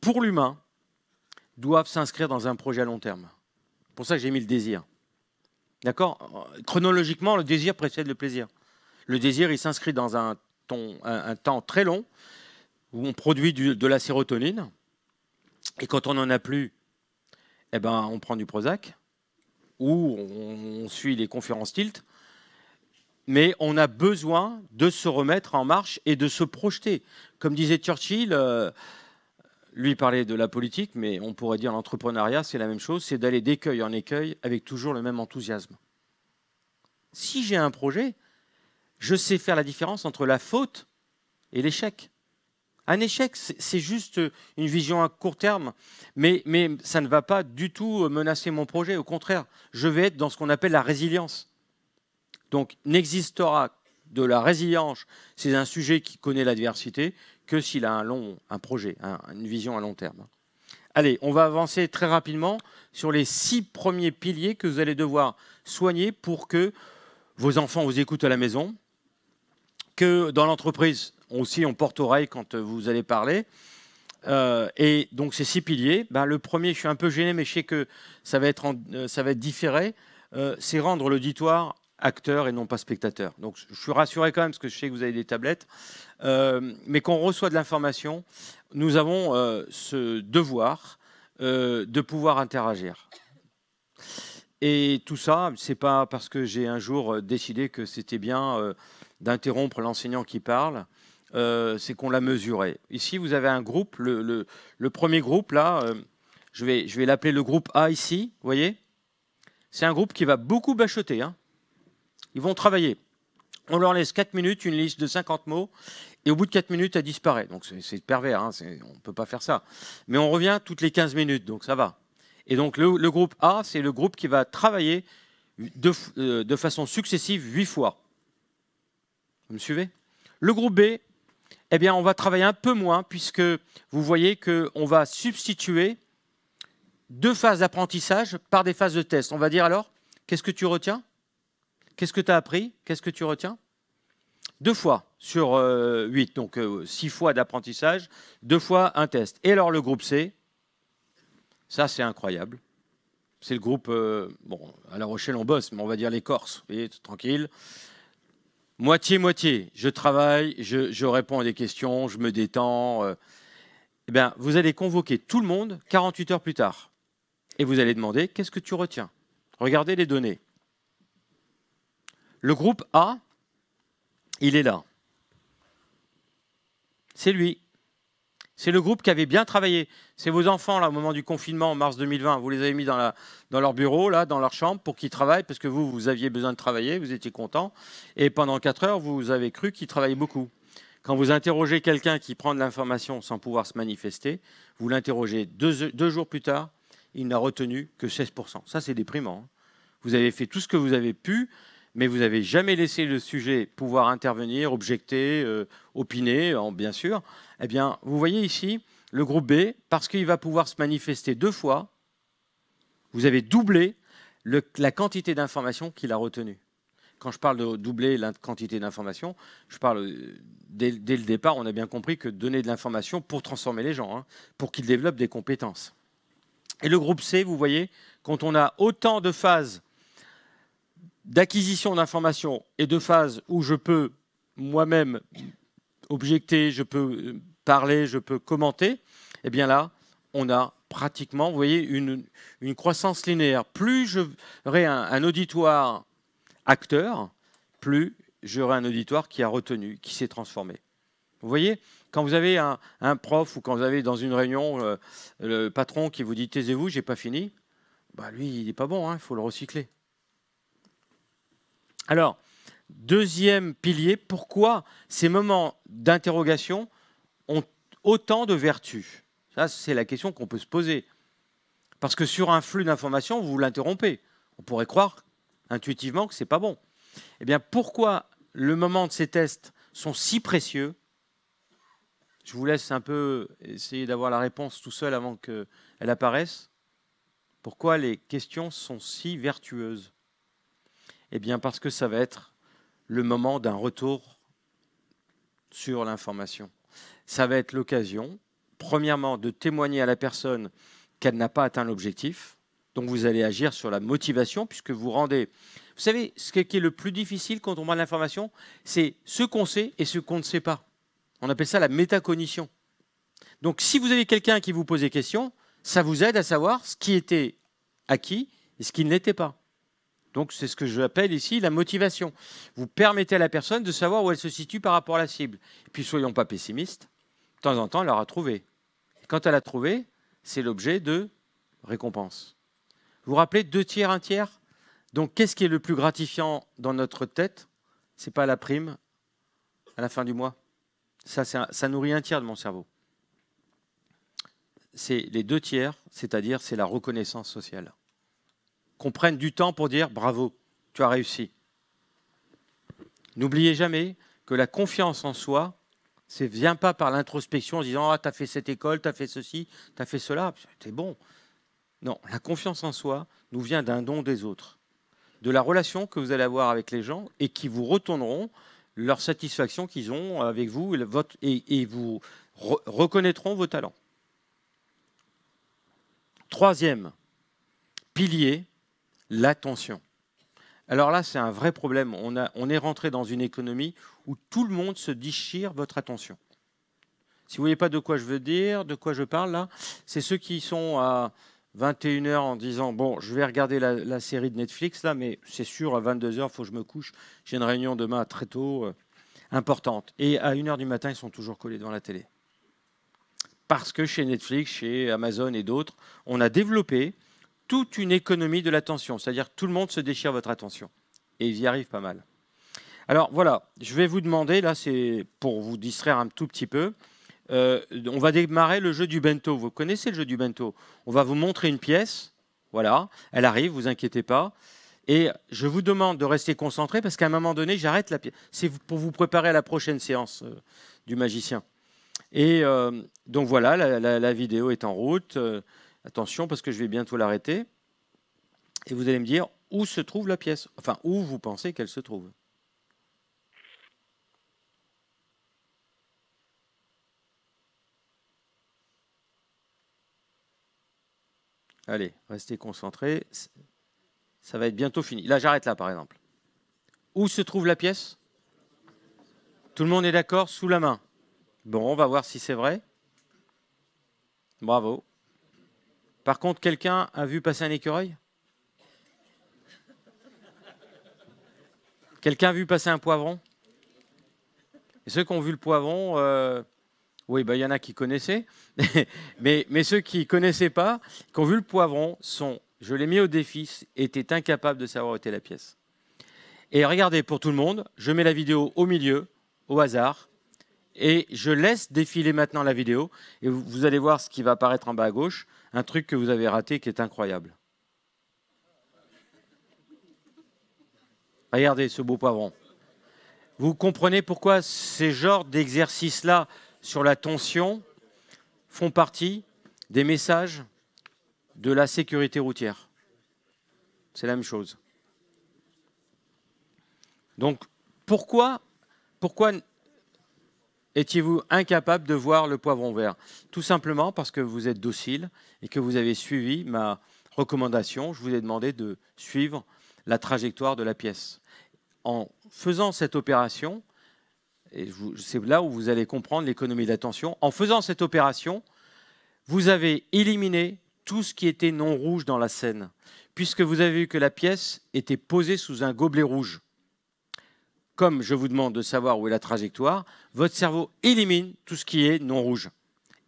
pour l'humain doivent s'inscrire dans un projet à long terme. C'est pour ça que j'ai mis le désir. D'accord Chronologiquement, le désir précède le plaisir. Le désir, il s'inscrit dans un, temps très long où on produit de la sérotonine. Et quand on n'en a plus, eh ben, on prend du Prozac ou on, on suit les conférences tilt mais on a besoin de se remettre en marche et de se projeter. Comme disait Churchill, euh, lui parlait de la politique, mais on pourrait dire l'entrepreneuriat, c'est la même chose, c'est d'aller d'écueil en écueil avec toujours le même enthousiasme. Si j'ai un projet, je sais faire la différence entre la faute et l'échec. Un échec, c'est juste une vision à court terme, mais ça ne va pas du tout menacer mon projet. Au contraire, je vais être dans ce qu'on appelle la résilience. Donc n'existera de la résilience, c'est un sujet qui connaît l'adversité, que s'il a un long un projet, une vision à long terme. Allez, on va avancer très rapidement sur les six premiers piliers que vous allez devoir soigner pour que vos enfants vous écoutent à la maison, que dans l'entreprise aussi on porte oreille quand vous allez parler. Euh, et donc ces six piliers, ben, le premier, je suis un peu gêné, mais je sais que ça va être, euh, ça va être différé, euh, c'est rendre l'auditoire acteurs et non pas spectateurs, Donc je suis rassuré quand même parce que je sais que vous avez des tablettes, euh, mais qu'on reçoit de l'information, nous avons euh, ce devoir euh, de pouvoir interagir. Et tout ça, c'est pas parce que j'ai un jour décidé que c'était bien d'interrompre l'enseignant qui parle, c'est qu'on l'a mesuré. Ici, vous avez un groupe, le, premier groupe là, je vais, l'appeler le groupe A ici, vous voyez C'est un groupe qui va beaucoup bachoter, hein ils vont travailler. On leur laisse 4 minutes, une liste de 50 mots, et au bout de 4 minutes, elle disparaît. Donc c'est pervers, hein, on ne peut pas faire ça. Mais on revient toutes les 15 minutes, donc ça va. Et donc le, groupe A, c'est le groupe qui va travailler de, euh, façon successive 8 fois. Vous me suivez Le groupe B, eh bien, on va travailler un peu moins, puisque vous voyez qu'on va substituer deux phases d'apprentissage par des phases de test. On va dire alors, qu'est-ce que tu retiens Qu'est-ce que tu as appris Qu'est-ce que tu retiens Deux fois sur euh, huit, donc euh, six fois d'apprentissage, deux fois un test. Et alors le groupe C, ça c'est incroyable. C'est le groupe, euh, bon, à La Rochelle on bosse, mais on va dire les Corses, vous voyez, tranquille. Moitié-moitié, je travaille, je, je, réponds à des questions, je me détends. eh bien, vous allez convoquer tout le monde 48 heures plus tard. Et vous allez demander, qu'est-ce que tu retiens Regardez les données. Le groupe A, il est là. C'est lui. C'est le groupe qui avait bien travaillé. C'est vos enfants, là, au moment du confinement, en mars 2020. Vous les avez mis dans, leur bureau, là, dans leur chambre, pour qu'ils travaillent, parce que vous, vous aviez besoin de travailler, vous étiez content. Et pendant 4 heures, vous avez cru qu'ils travaillaient beaucoup. Quand vous interrogez quelqu'un qui prend de l'information sans pouvoir se manifester, vous l'interrogez deux, jours plus tard, il n'a retenu que 16%. Ça, c'est déprimant. Hein. Vous avez fait tout ce que vous avez pu, mais vous n'avez jamais laissé le sujet pouvoir intervenir, objecter, euh, opiner, bien sûr. Eh bien, vous voyez ici, le groupe B, parce qu'il va pouvoir se manifester deux fois, vous avez doublé la quantité d'informations qu'il a retenues. Quand je parle de doubler la quantité d'informations, je parle euh, dès, le départ, on a bien compris que donner de l'information pour transformer les gens, hein, pour qu'ils développent des compétences. Et le groupe C, vous voyez, quand on a autant de phases d'acquisition d'informations et de phases où je peux moi-même objecter, je peux euh, parler, je peux commenter, eh bien là, on a pratiquement, vous voyez, une, croissance linéaire. Plus j'aurai un, un auditoire acteur, plus j'aurai un auditoire qui a retenu, qui s'est transformé. Vous voyez, quand vous avez un, prof ou quand vous avez dans une réunion euh, le patron qui vous dit taisez-vous, j'ai pas fini, bah lui il n'est pas bon, hein, il faut le recycler. Alors, deuxième pilier, pourquoi ces moments d'interrogation ont autant de vertus Ça, c'est la question qu'on peut se poser. Parce que sur un flux d'informations, vous l'interrompez. On pourrait croire intuitivement que ce n'est pas bon. Eh bien, pourquoi le moment de ces tests sont si précieux Je vous laisse un peu essayer d'avoir la réponse tout seul avant qu'elle apparaisse. Pourquoi les questions sont si vertueuses eh bien parce que ça va être le moment d'un retour sur l'information. Ça va être l'occasion, premièrement, de témoigner à la personne qu'elle n'a pas atteint l'objectif. Donc vous allez agir sur la motivation puisque vous rendez... Vous savez, ce qui est le plus difficile quand on de l'information, c'est ce qu'on sait et ce qu'on ne sait pas. On appelle ça la métacognition. Donc si vous avez quelqu'un qui vous pose des questions, ça vous aide à savoir ce qui était acquis et ce qui ne l'était pas. Donc c'est ce que j'appelle ici la motivation. Vous permettez à la personne de savoir où elle se situe par rapport à la cible. Et puis soyons pas pessimistes, de temps en temps elle l'a trouvé. Et quand elle a trouvé, c'est l'objet de récompense. Vous vous rappelez deux tiers, un tiers Donc qu'est-ce qui est le plus gratifiant dans notre tête Ce n'est pas la prime à la fin du mois. Ça, ça nourrit un tiers de mon cerveau. C'est les deux tiers, c'est-à-dire c'est la reconnaissance sociale qu'on prenne du temps pour dire bravo, tu as réussi. N'oubliez jamais que la confiance en soi, ça ne vient pas par l'introspection en disant Ah, tu as fait cette école, tu as fait ceci, tu as fait cela, t'es bon. Non, la confiance en soi nous vient d'un don des autres, de la relation que vous allez avoir avec les gens et qui vous retourneront leur satisfaction qu'ils ont avec vous et, vous reconnaîtront vos talents. Troisième pilier l'attention. Alors là, c'est un vrai problème. On, est rentré dans une économie où tout le monde se déchire votre attention. Si vous ne voyez pas de quoi je veux dire, de quoi je parle là, c'est ceux qui sont à 21h en disant Bon, je vais regarder la, série de Netflix là, mais c'est sûr, à 22h, il faut que je me couche. J'ai une réunion demain très tôt, euh, importante. Et à 1h du matin, ils sont toujours collés devant la télé. Parce que chez Netflix, chez Amazon et d'autres, on a développé toute une économie de l'attention, c'est-à-dire tout le monde se déchire votre attention. Et ils y arrivent pas mal. Alors voilà, je vais vous demander, là c'est pour vous distraire un tout petit peu, euh, on va démarrer le jeu du bento. Vous connaissez le jeu du bento On va vous montrer une pièce, voilà, elle arrive, vous inquiétez pas. Et je vous demande de rester concentré parce qu'à un moment donné, j'arrête la pièce. C'est pour vous préparer à la prochaine séance euh, du magicien. Et euh, donc voilà, la, vidéo est en route attention parce que je vais bientôt l'arrêter. Et vous allez me dire où se trouve la pièce, enfin où vous pensez qu'elle se trouve. Allez, restez concentrés. Ça va être bientôt fini. Là, j'arrête là, par exemple. Où se trouve la pièce Tout le monde est d'accord Sous la main. Bon, on va voir si c'est vrai. Bravo. Par contre, quelqu'un a vu passer un écureuil Quelqu'un a vu passer un poivron Et ceux qui ont vu le poivron, euh, oui, bah, il y en a qui connaissaient, mais, mais, ceux qui ne connaissaient pas, qui ont vu le poivron, sont, je l'ai mis au défi, étaient incapables de savoir où était la pièce. Et regardez, pour tout le monde, je mets la vidéo au milieu, au hasard, et je laisse défiler maintenant la vidéo, et vous, vous allez voir ce qui va apparaître en bas à gauche un truc que vous avez raté qui est incroyable. Regardez ce beau pavron. Vous comprenez pourquoi ces genres d'exercices-là sur la tension font partie des messages de la sécurité routière. C'est la même chose. Donc, pourquoi, pourquoi étiez-vous incapable de voir le poivron vert Tout simplement parce que vous êtes docile et que vous avez suivi ma recommandation. Je vous ai demandé de suivre la trajectoire de la pièce. En faisant cette opération, et c'est là où vous allez comprendre l'économie d'attention, en faisant cette opération, vous avez éliminé tout ce qui était non rouge dans la scène, puisque vous avez vu que la pièce était posée sous un gobelet rouge comme je vous demande de savoir où est la trajectoire, votre cerveau élimine tout ce qui est non rouge.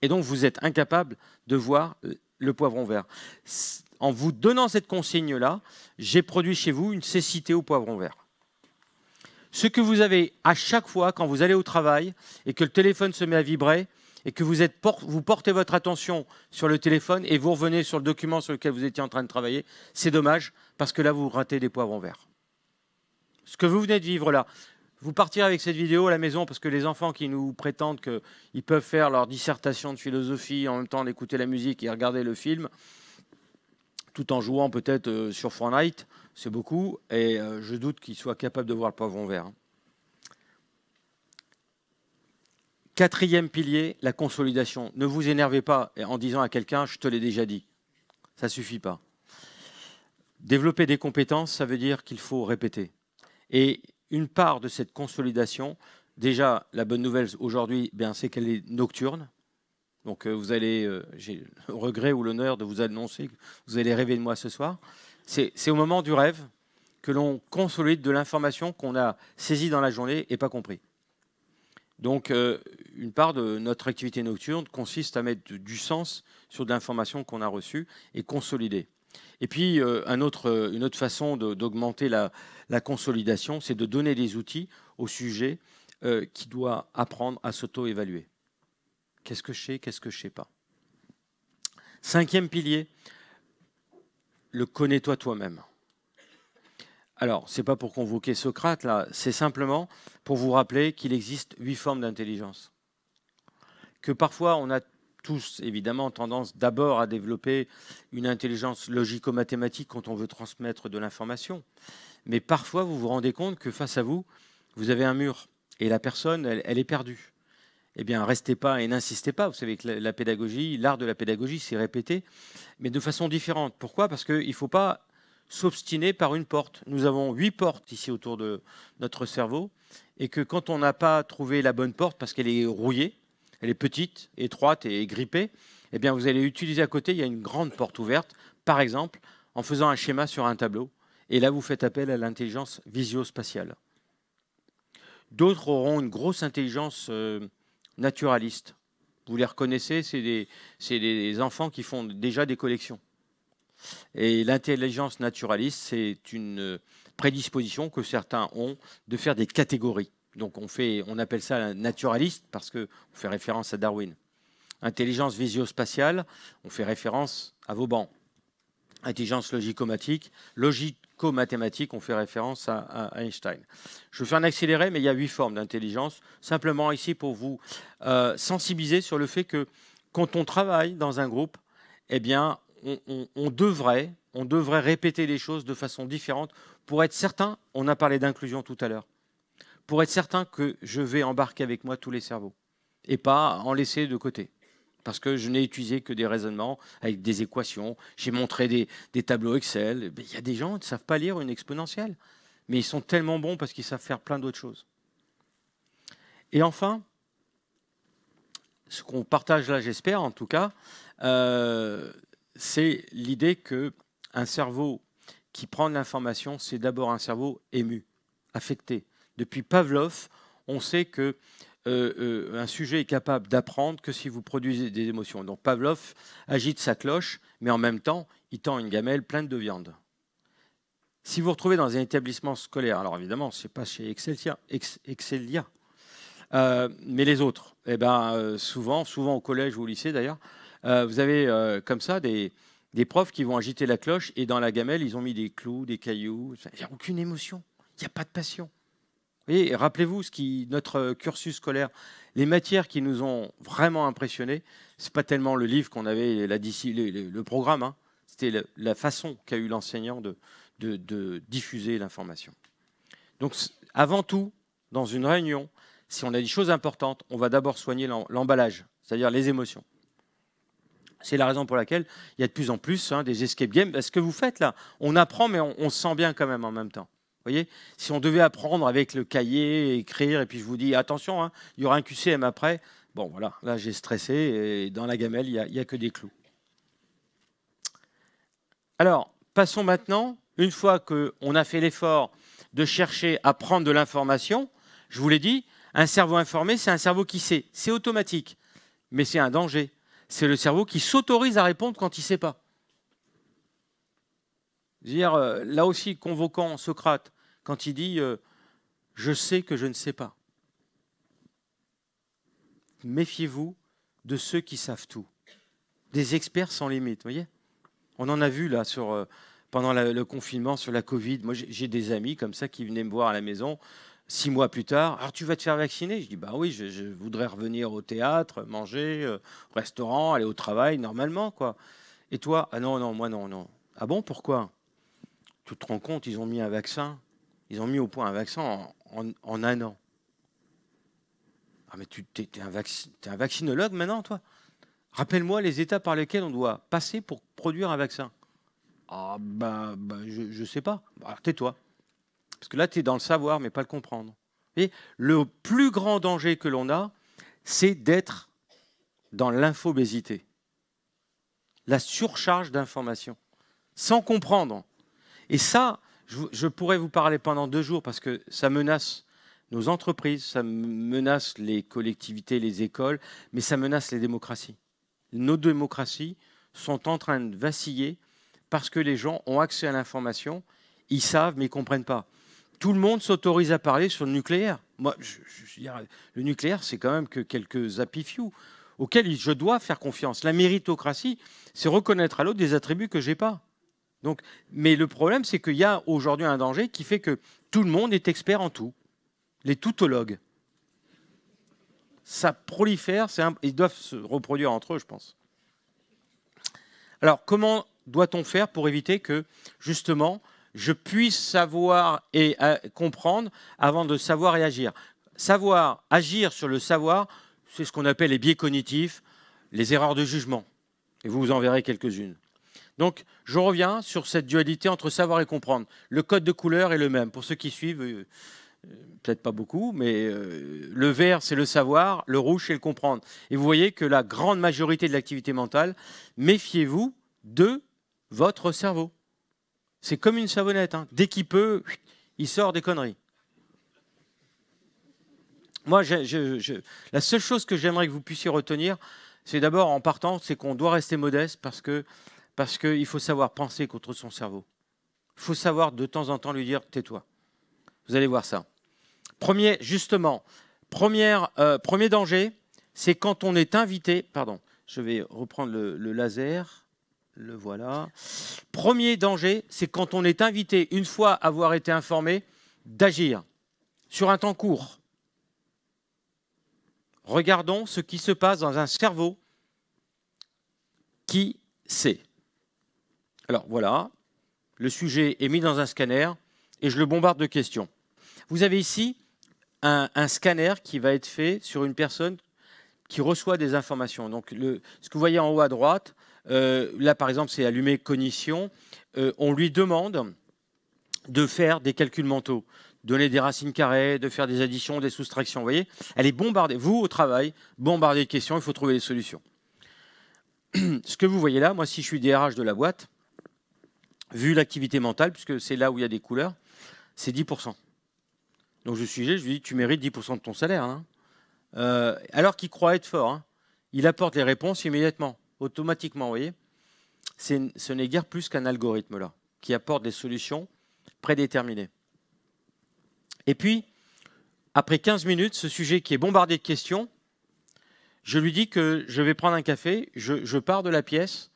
Et donc, vous êtes incapable de voir euh, le poivron vert. En vous donnant cette consigne-là, j'ai produit chez vous une cécité au poivron vert. Ce que vous avez à chaque fois quand vous allez au travail et que le téléphone se met à vibrer et que vous, êtes vous portez votre attention sur le téléphone et vous revenez sur le document sur lequel vous étiez en train de travailler, c'est dommage parce que là, vous ratez des poivrons verts ce que vous venez de vivre là, vous partirez avec cette vidéo à la maison parce que les enfants qui nous prétendent qu'ils peuvent faire leur dissertation de philosophie en même temps d'écouter la musique et regarder le film, tout en jouant peut-être euh, sur Fortnite, c'est beaucoup, et euh, je doute qu'ils soient capables de voir le poivron vert. Hein. Quatrième pilier, la consolidation. Ne vous énervez pas en disant à quelqu'un je te l'ai déjà dit. Ça ne suffit pas. Développer des compétences, ça veut dire qu'il faut répéter. Et une part de cette consolidation, déjà, la bonne nouvelle aujourd'hui, eh c'est qu'elle est nocturne. Donc, euh, vous allez, euh, j'ai le regret ou l'honneur de vous annoncer que vous allez rêver de moi ce soir. C'est au moment du rêve que l'on consolide de l'information qu'on a saisie dans la journée et pas compris. Donc, euh, une part de notre activité nocturne consiste à mettre du sens sur de l'information qu'on a reçue et consolider. Et puis, euh, un autre, euh, une autre façon d'augmenter la, consolidation, c'est de donner des outils au sujet euh, qui doit apprendre à s'auto-évaluer. Qu'est-ce que je sais, qu'est-ce que je ne sais pas Cinquième pilier, le connais-toi toi-même. Alors, ce n'est pas pour convoquer Socrate, là, c'est simplement pour vous rappeler qu'il existe huit formes d'intelligence. Que parfois, on a tous évidemment tendance d'abord à développer une intelligence logico-mathématique quand on veut transmettre de l'information. Mais parfois, vous vous rendez compte que face à vous, vous avez un mur et la personne, elle, est perdue. Eh bien, restez pas et n'insistez pas. Vous savez que la, pédagogie, l'art de la pédagogie, c'est répéter, mais de façon différente. Pourquoi Parce qu'il ne faut pas s'obstiner par une porte. Nous avons huit portes ici autour de notre cerveau, et que quand on n'a pas trouvé la bonne porte parce qu'elle est rouillée, elle est petite, étroite et grippée, eh bien vous allez utiliser à côté, il y a une grande porte ouverte, par exemple en faisant un schéma sur un tableau. Et là, vous faites appel à l'intelligence visio-spatiale. D'autres auront une grosse intelligence euh, naturaliste. Vous les reconnaissez, c'est des, des, enfants qui font déjà des collections. Et l'intelligence naturaliste, c'est une euh, prédisposition que certains ont de faire des catégories. Donc on, fait, on appelle ça naturaliste parce qu'on fait référence à Darwin. Intelligence visio-spatiale, on fait référence à Vauban. Intelligence logicomatique, logico-mathématique, on fait référence à, Einstein. Je vais faire un accéléré, mais il y a huit formes d'intelligence. Simplement ici pour vous euh, sensibiliser sur le fait que quand on travaille dans un groupe, eh bien, on devrait, on devrait répéter les choses de façon différente pour être certain. On a parlé d'inclusion tout à l'heure pour être certain que je vais embarquer avec moi tous les cerveaux et pas en laisser de côté. Parce que je n'ai utilisé que des raisonnements avec des équations, j'ai montré des, tableaux Excel. Il y a des gens qui ne savent pas lire une exponentielle, mais ils sont tellement bons parce qu'ils savent faire plein d'autres choses. Et enfin, ce qu'on partage là, j'espère en tout cas, euh, c'est l'idée que un cerveau qui prend de l'information, c'est d'abord un cerveau ému, affecté, depuis Pavlov, on sait qu'un euh, euh, sujet est capable d'apprendre que si vous produisez des émotions. Donc Pavlov agite sa cloche, mais en même temps, il tend une gamelle pleine de viande. Si vous vous retrouvez dans un établissement scolaire, alors évidemment, ce n'est pas chez Excelia, euh, mais les autres, eh ben, souvent, souvent au collège ou au lycée d'ailleurs, vous avez comme ça des, des profs qui vont agiter la cloche et dans la gamelle, ils ont mis des clous, des cailloux. Il n'y a aucune émotion, il n'y a pas de passion. Et rappelez-vous notre euh, cursus scolaire, les matières qui nous ont vraiment impressionnés, c'est pas tellement le livre qu'on avait, la, le, programme, hein. c'était la, façon qu'a eu l'enseignant de, diffuser l'information. Donc, avant tout, dans une réunion, si on a des choses importantes, on va d'abord soigner l'emballage, c'est-à-dire les émotions. C'est la raison pour laquelle il y a de plus en plus hein, des escape games. Ce que vous faites là, on apprend, mais on, on se sent bien quand même en même temps voyez Si on devait apprendre avec le cahier, écrire, et puis je vous dis, attention, hein, il y aura un QCM après. Bon, voilà, là j'ai stressé, et dans la gamelle, il n'y a, a, que des clous. Alors, passons maintenant, une fois qu'on a fait l'effort de chercher à prendre de l'information, je vous l'ai dit, un cerveau informé, c'est un cerveau qui sait, c'est automatique, mais c'est un danger. C'est le cerveau qui s'autorise à répondre quand il ne sait pas. Dire, euh, là aussi, convoquant Socrate, quand il dit euh, Je sais que je ne sais pas. Méfiez-vous de ceux qui savent tout, des experts sans limite. Voyez On en a vu là sur, euh, pendant le confinement sur la Covid. Moi, j'ai des amis comme ça qui venaient me voir à la maison six mois plus tard, alors tu vas te faire vacciner Je dis, bah oui, je, voudrais revenir au théâtre, manger, au restaurant, aller au travail, normalement, quoi. Et toi Ah non, non, moi non, non. Ah bon, pourquoi tu te rends compte, ils ont mis un vaccin, ils ont mis au point un vaccin en, un an. Ah, mais tu es, un vaccinologue maintenant, toi Rappelle-moi les étapes par lesquelles on doit passer pour produire un vaccin. Ah, ben, je ne sais pas. alors bah, tais-toi. Parce que là, tu es dans le savoir, mais pas le comprendre. le plus grand danger que l'on a, c'est d'être dans l'infobésité. La surcharge d'informations. Sans comprendre. Et ça, je, pourrais vous parler pendant deux jours parce que ça menace nos entreprises, ça menace les collectivités, les écoles, mais ça menace les démocraties. Nos démocraties sont en train de vaciller parce que les gens ont accès à l'information, ils savent mais ils ne comprennent pas. Tout le monde s'autorise à parler sur le nucléaire. Moi, je, je, le nucléaire, c'est quand même que quelques happy auxquels je dois faire confiance. La méritocratie, c'est reconnaître à l'autre des attributs que j'ai pas. Donc, mais le problème, c'est qu'il y a aujourd'hui un danger qui fait que tout le monde est expert en tout. Les toutologues. Ça prolifère, ils doivent se reproduire entre eux, je pense. Alors, comment doit-on faire pour éviter que, justement, je puisse savoir et euh, comprendre avant de savoir et agir Savoir, agir sur le savoir, c'est ce qu'on appelle les biais cognitifs, les erreurs de jugement. Et vous, vous en verrez quelques-unes. Donc, je reviens sur cette dualité entre savoir et comprendre. Le code de couleur est le même. Pour ceux qui suivent, euh, euh, peut-être pas beaucoup, mais euh, le vert, c'est le savoir, le rouge, c'est le comprendre. Et vous voyez que la grande majorité de l'activité mentale, méfiez-vous de votre cerveau. C'est comme une savonnette. Hein. Dès qu'il peut, il sort des conneries. Moi, la seule chose que j'aimerais que vous puissiez retenir, c'est d'abord en partant, c'est qu'on doit rester modeste parce que parce qu'il faut savoir penser contre son cerveau. Il faut savoir de temps en temps lui dire tais-toi. Vous allez voir ça. Premier, justement, euh, premier danger, c'est quand on est invité. Pardon, je vais reprendre le, le laser. Le voilà. Premier danger, c'est quand on est invité, une fois avoir été informé, d'agir sur un temps court. Regardons ce qui se passe dans un cerveau qui sait. Alors voilà, le sujet est mis dans un scanner et je le bombarde de questions. Vous avez ici un, scanner qui va être fait sur une personne qui reçoit des informations. Donc ce que vous voyez en haut à droite, euh, là par exemple c'est allumé cognition, euh, on lui demande de faire des calculs mentaux, donner des racines carrées, de faire des additions, des soustractions. Vous voyez, elle est bombardée, vous au travail, bombardez de questions, il faut trouver des solutions. Ce que vous voyez là, moi si je suis DRH de la boîte, vu l'activité mentale, puisque c'est là où il y a des couleurs, c'est 10%. Donc je suis je lui dis, tu mérites 10% de ton salaire. Hein. Euh, alors qu'il croit être fort, hein. il apporte les réponses immédiatement, automatiquement, vous voyez. Ce n'est guère plus qu'un algorithme, là, qui apporte des solutions prédéterminées. Et puis, après 15 minutes, ce sujet qui est bombardé de questions, je lui dis que je vais prendre un café, je pars de la pièce,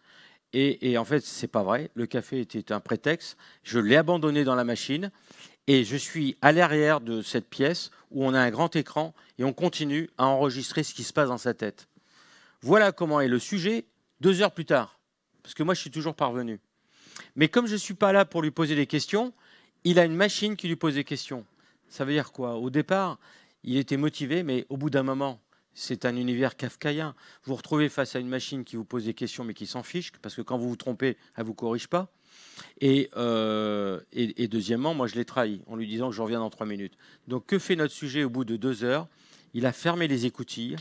et, en fait, n'est pas vrai. Le café était un prétexte. Je l'ai abandonné dans la machine. Et je suis à l'arrière de cette pièce où on a un grand écran et on continue à enregistrer ce qui se passe dans sa tête. Voilà comment est le sujet deux heures plus tard. Parce que moi, je suis toujours parvenu. Mais comme je ne suis pas là pour lui poser des questions, il a une machine qui lui pose des questions. Ça veut dire quoi Au départ, il était motivé, mais au bout d'un moment, c'est un univers kafkaïen. Vous vous retrouvez face à une machine qui vous pose des questions mais qui s'en fiche, parce que quand vous vous trompez, elle ne vous corrige pas. Euh, et, deuxièmement, moi je l'ai trahi en lui disant que je reviens dans trois minutes. Donc que fait notre sujet au bout de deux heures Il a fermé les écoutilles,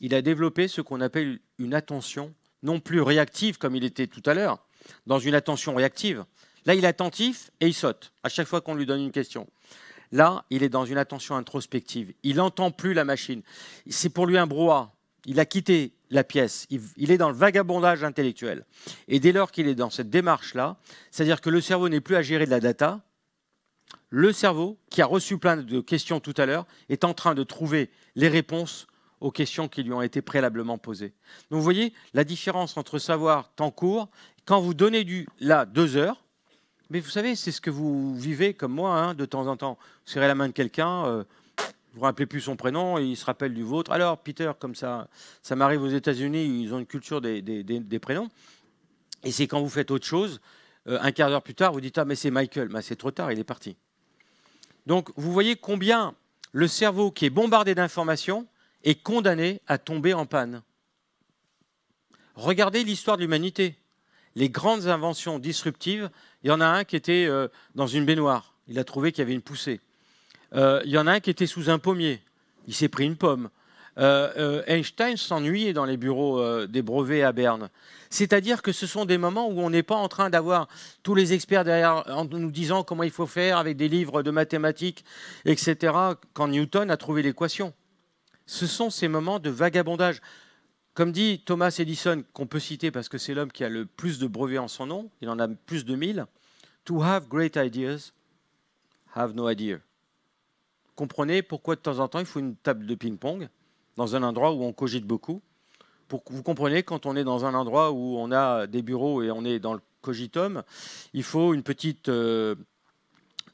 il a développé ce qu'on appelle une attention, non plus réactive comme il était tout à l'heure, dans une attention réactive. Là, il est attentif et il saute à chaque fois qu'on lui donne une question. Là, il est dans une attention introspective. Il n'entend plus la machine. C'est pour lui un brouhaha. Il a quitté la pièce. Il, est dans le vagabondage intellectuel. Et dès lors qu'il est dans cette démarche-là, c'est-à-dire que le cerveau n'est plus à gérer de la data, le cerveau, qui a reçu plein de questions tout à l'heure, est en train de trouver les réponses aux questions qui lui ont été préalablement posées. Donc vous voyez la différence entre savoir temps court, quand vous donnez du là deux heures, mais vous savez, c'est ce que vous vivez comme moi, hein, de temps en temps. Vous serrez la main de quelqu'un, euh, vous ne rappelez plus son prénom, et il se rappelle du vôtre. Alors, Peter, comme ça, ça m'arrive aux États-Unis, ils ont une culture des, prénoms. Et c'est quand vous faites autre chose, euh, un quart d'heure plus tard, vous dites Ah, mais c'est Michael. mais bah, c'est trop tard, il est parti. Donc, vous voyez combien le cerveau qui est bombardé d'informations est condamné à tomber en panne. Regardez l'histoire de l'humanité les grandes inventions disruptives, il y en a un qui était euh, dans une baignoire. Il a trouvé qu'il y avait une poussée. Euh, il y en a un qui était sous un pommier. Il s'est pris une pomme. Euh, Einstein s'ennuyait dans les bureaux des brevets à Berne. C'est-à-dire que ce sont des moments où on n'est pas en train d'avoir tous les experts derrière en nous disant comment il faut faire avec des livres de mathématiques, etc., quand Newton a trouvé l'équation. Ce sont ces moments de vagabondage. Comme dit Thomas Edison, qu'on peut citer parce que c'est l'homme qui a le plus de brevets en son nom, il en a plus de 1000, To have great ideas, have no idea. Comprenez pourquoi de temps en temps il faut une table de ping-pong dans un endroit où on cogite beaucoup. vous comprenez, quand on est dans un endroit où on a des bureaux et on est dans le cogitum, il faut une petite euh,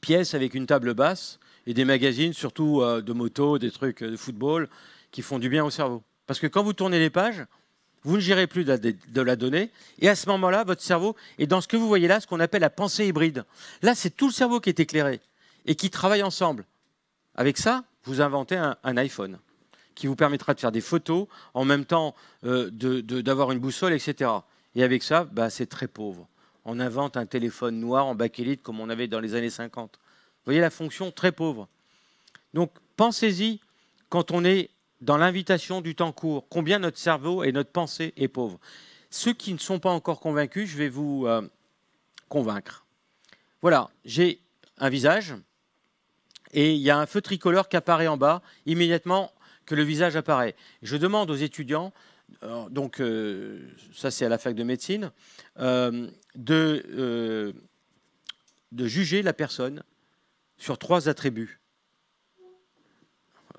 pièce avec une table basse et des magazines, surtout euh, de moto, des trucs euh, de football, qui font du bien au cerveau. Parce que quand vous tournez les pages, vous ne gérez plus de la, donnée, et à ce moment-là, votre cerveau est dans ce que vous voyez là, ce qu'on appelle la pensée hybride. Là, c'est tout le cerveau qui est éclairé et qui travaille ensemble. Avec ça, vous inventez un, iPhone qui vous permettra de faire des photos, en même temps euh, d'avoir une boussole, etc. Et avec ça, bah, c'est très pauvre. On invente un téléphone noir en bakélite comme on avait dans les années 50. Vous voyez la fonction très pauvre. Donc pensez-y quand on est dans l'invitation du temps court, combien notre cerveau et notre pensée est pauvre. Ceux qui ne sont pas encore convaincus, je vais vous euh, convaincre. Voilà, j'ai un visage et il y a un feu tricolore qui apparaît en bas immédiatement que le visage apparaît. Je demande aux étudiants, euh, donc euh, ça c'est à la fac de médecine, de, de juger la personne sur trois attributs.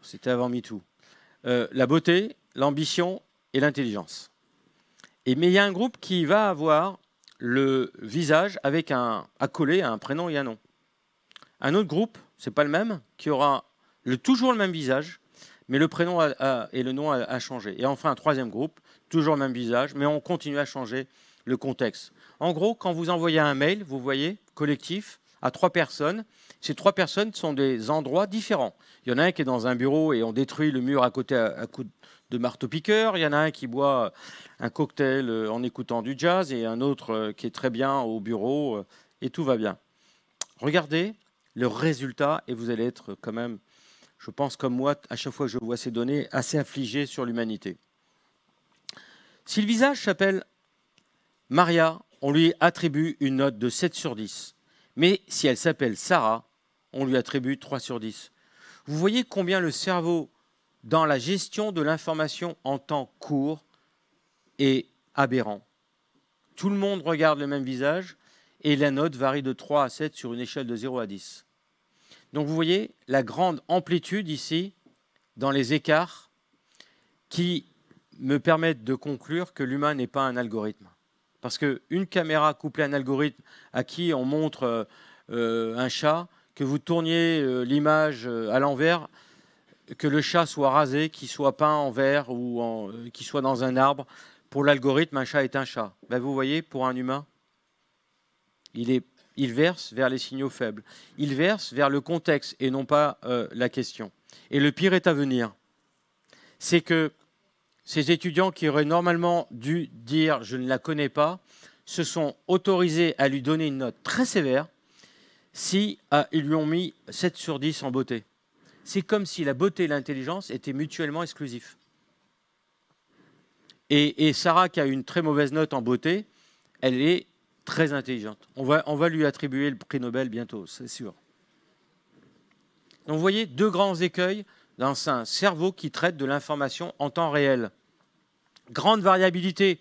C'était avant MeToo. Euh, la beauté, l'ambition et l'intelligence. mais il y a un groupe qui va avoir le visage avec un accolé à un prénom et un nom. Un autre groupe, ce n'est pas le même, qui aura toujours le même visage, mais le prénom et le nom a, a, changé. Et enfin un troisième groupe, toujours le même visage, mais on continue à changer le contexte. En gros, quand vous envoyez un mail, vous voyez collectif à trois personnes, ces trois personnes sont des endroits différents. Il y en a un qui est dans un bureau et on détruit le mur à côté à, coups de marteau-piqueur. Il y en a un qui boit euh, un cocktail euh, en écoutant du jazz et un autre euh, qui est très bien au bureau et tout va bien. Regardez le résultat et vous allez être quand même, je pense comme moi, à chaque fois que je vois ces données, assez affligé sur l'humanité. Si le visage s'appelle Maria, on lui attribue une note de 7 sur 10. Mais si elle s'appelle Sarah, on lui attribue 3 sur 10. Vous voyez combien le cerveau, dans la gestion de l'information en temps court, est aberrant. Tout le monde regarde le même visage et la note varie de 3 à 7 sur une échelle de 0 à 10. Donc vous voyez la grande amplitude ici dans les écarts qui me permettent de conclure que l'humain n'est pas un algorithme. Parce qu'une caméra couplée à un algorithme à qui on montre euh, euh, un chat, que vous tourniez euh, l'image euh, à l'envers, que le chat soit rasé, qu'il soit peint en vert ou euh, qu'il soit dans un arbre. Pour l'algorithme, un chat est un chat. Ben, vous voyez, pour un humain, il, est, il verse vers les signaux faibles. Il verse vers le contexte et non pas la question. Et le pire est à venir. C'est que ces étudiants qui auraient normalement dû dire je ne la connais pas, se sont autorisés à lui donner une note très sévère si ah, ils lui ont mis 7 sur 10 en beauté. C'est comme si la beauté et l'intelligence étaient mutuellement exclusifs. Et, Sarah, qui a une très mauvaise note en beauté, elle est très intelligente. On va, on va lui attribuer le prix Nobel bientôt, c'est sûr. Donc vous voyez, deux grands écueils dans un cerveau qui traite de l'information en temps réel. Grande variabilité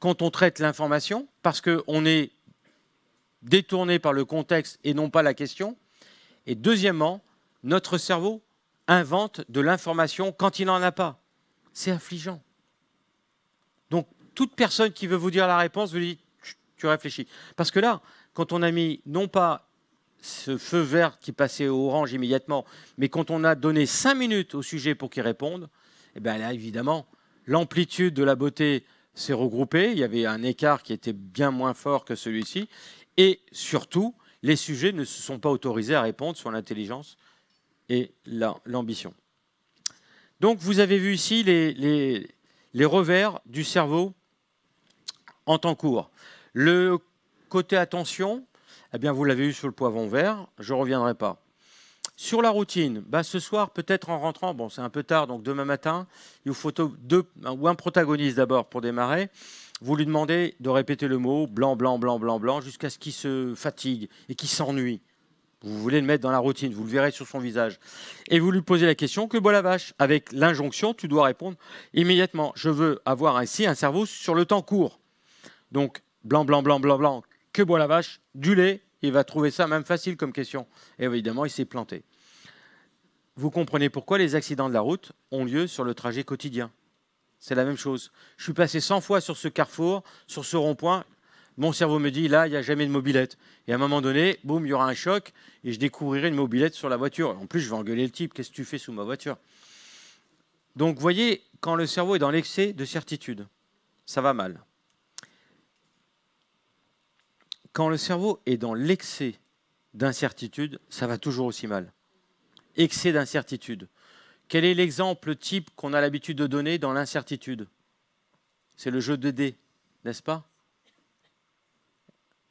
quand on traite l'information, parce qu'on est Détourné par le contexte et non pas la question. Et deuxièmement, notre cerveau invente de l'information quand il n'en a pas. C'est affligeant. Donc, toute personne qui veut vous dire la réponse, vous dit, tu réfléchis. Parce que là, quand on a mis non pas ce feu vert qui passait au orange immédiatement, mais quand on a donné cinq minutes au sujet pour qu'il réponde, eh bien là, évidemment, l'amplitude de la beauté s'est regroupée. Il y avait un écart qui était bien moins fort que celui-ci. Et surtout, les sujets ne se sont pas autorisés à répondre sur l'intelligence et l'ambition. Donc vous avez vu ici les, revers du cerveau en temps court. Le côté attention, eh bien vous l'avez eu sur le poivron vert, je ne reviendrai pas. Sur la routine, bah, ce soir, peut-être en rentrant, bon, c'est un peu tard, donc demain matin, il vous faut un protagoniste d'abord pour démarrer, vous lui demandez de répéter le mot blanc, blanc, blanc, blanc, blanc, jusqu'à ce qu'il se fatigue et qu'il s'ennuie. Vous voulez le mettre dans la routine, vous le verrez sur son visage. Et vous lui posez la question que boit la vache. Avec l'injonction, tu dois répondre immédiatement. Je veux avoir ainsi un cerveau sur le temps court. Donc, blanc, blanc, blanc, blanc, blanc, que boit la vache Du lait. Il va trouver ça même facile comme question. Et évidemment, il s'est planté. Vous comprenez pourquoi les accidents de la route ont lieu sur le trajet quotidien c'est la même chose. Je suis passé 100 fois sur ce carrefour, sur ce rond-point. Mon cerveau me dit, là, il n'y a jamais de mobilette. Et à un moment donné, boum, il y aura un choc et je découvrirai une mobilette sur la voiture. En plus, je vais engueuler le type, qu'est-ce que tu fais sous ma voiture Donc, vous voyez, quand le cerveau est dans l'excès de certitude, ça va mal. Quand le cerveau est dans l'excès d'incertitude, ça va toujours aussi mal. Excès d'incertitude. Quel est l'exemple type qu'on a l'habitude de donner dans l'incertitude C'est le jeu de dés, n'est-ce pas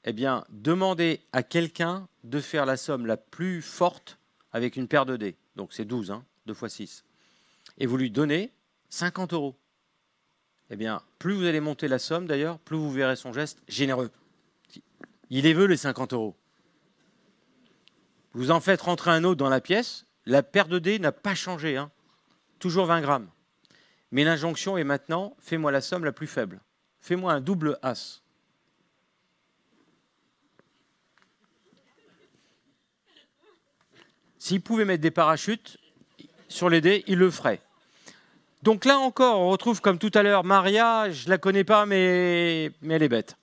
Eh bien, demandez à quelqu'un de faire la somme la plus forte avec une paire de dés. Donc c'est 12, 2 x 6. Et vous lui donnez 50 euros. Eh bien, plus vous allez monter la somme d'ailleurs, plus vous verrez son geste généreux. Il les veut les 50 euros. Vous en faites rentrer un autre dans la pièce, la paire de dés n'a pas changé, hein. toujours 20 grammes. Mais l'injonction est maintenant fais-moi la somme la plus faible. Fais-moi un double as. S'il pouvait mettre des parachutes sur les dés, il le ferait. Donc là encore, on retrouve comme tout à l'heure Maria, je ne la connais pas, mais, mais elle est bête.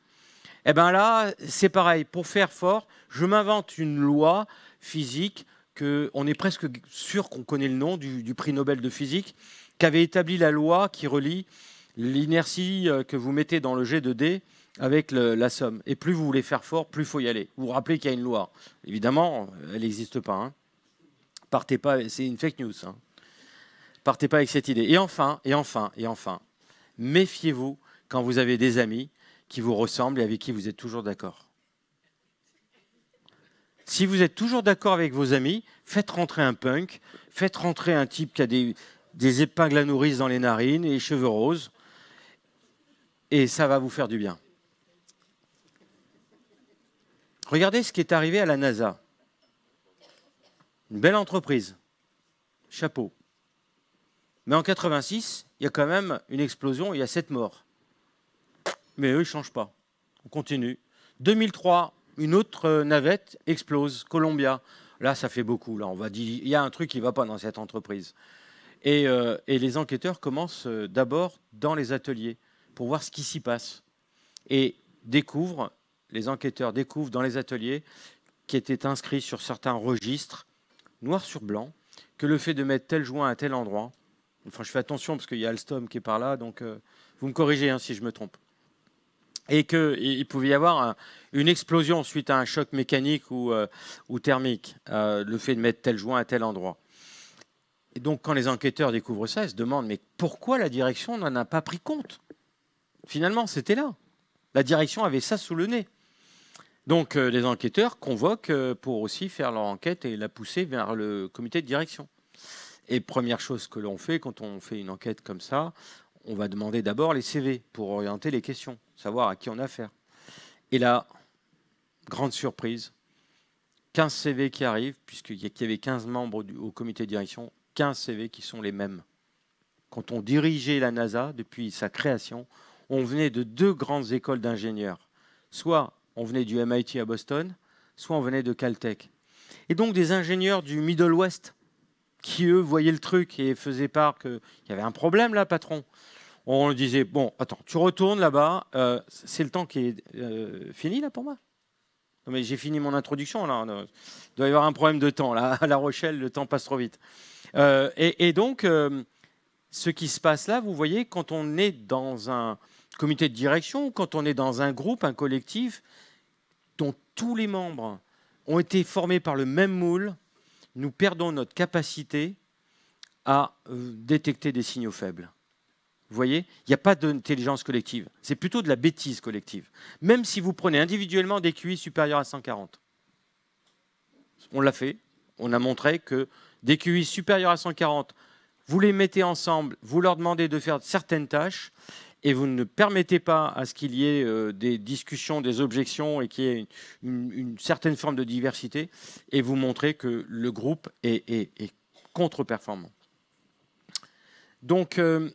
Eh bien là, c'est pareil. Pour faire fort, je m'invente une loi physique qu'on est presque sûr qu'on connaît le nom du, prix Nobel de physique, qu'avait établi la loi qui relie l'inertie euh, que vous mettez dans le jet de d avec la somme. Et plus vous voulez faire fort, plus il faut y aller. Vous vous rappelez qu'il y a une loi. Évidemment, elle n'existe pas. Hein. Partez pas, c'est une fake news. Hein. Partez pas avec cette idée. Et enfin, et enfin, et enfin, méfiez-vous quand vous avez des amis qui vous ressemblent et avec qui vous êtes toujours d'accord si vous êtes toujours d'accord avec vos amis, faites rentrer un punk, faites rentrer un type qui a des, épingles à nourrice dans les narines et les cheveux roses, et ça va vous faire du bien. Regardez ce qui est arrivé à la NASA. Une belle entreprise. Chapeau. Mais en 86, il y a quand même une explosion, il y a sept morts. Mais eux, ils ne changent pas. On continue. 2003, une autre euh, navette explose, Columbia. Là, ça fait beaucoup. Là, on va dire, il y a un truc qui ne va pas dans cette entreprise. Et, euh, les enquêteurs commencent euh, d'abord dans les ateliers pour voir ce qui s'y passe. Et découvrent, les enquêteurs découvrent dans les ateliers qui étaient inscrits sur certains registres, noir sur blanc, que le fait de mettre tel joint à tel endroit, enfin je fais attention parce qu'il y a Alstom qui est par là, donc vous me corrigez hein, si je me trompe, et qu'il pouvait y avoir une explosion suite à un choc mécanique ou, euh, thermique, euh, le fait de mettre tel joint à tel endroit. Et donc, quand les enquêteurs découvrent ça, ils se demandent mais pourquoi la direction n'en a pas pris compte Finalement, c'était là. La direction avait ça sous le nez. Donc, euh, les enquêteurs convoquent pour aussi faire leur enquête et la pousser vers le comité de direction. Et première chose que l'on fait quand on fait une enquête comme ça, on va demander d'abord les CV pour orienter les questions, savoir à qui on a affaire. Et là, grande surprise, 15 CV qui arrivent, puisqu'il y avait 15 membres au comité de direction, 15 CV qui sont les mêmes. Quand on dirigeait la NASA depuis sa création, on venait de deux grandes écoles d'ingénieurs. Soit on venait du MIT à Boston, soit on venait de Caltech. Et donc des ingénieurs du Middle West qui, eux, voyaient le truc et faisaient part qu'il y avait un problème là, patron on disait, bon, attends, tu retournes là-bas, euh, c'est le temps qui est euh, fini là pour moi Non mais j'ai fini mon introduction, là, euh, il doit y avoir un problème de temps, là, à La Rochelle, le temps passe trop vite. et, donc, ce qui se passe là, vous voyez, quand on est dans un comité de direction, quand on est dans un groupe, un collectif, dont tous les membres ont été formés par le même moule, nous perdons notre capacité à détecter des signaux faibles. Vous voyez Il n'y a pas d'intelligence collective. C'est plutôt de la bêtise collective. Même si vous prenez individuellement des QI supérieurs à 140. On l'a fait. On a montré que des QI supérieurs à 140, vous les mettez ensemble, vous leur demandez de faire certaines tâches, et vous ne permettez pas à ce qu'il y ait euh, des discussions, des objections et qu'il y ait une, certaine forme de diversité, et vous montrez que le groupe est, contre-performant. Donc, euh,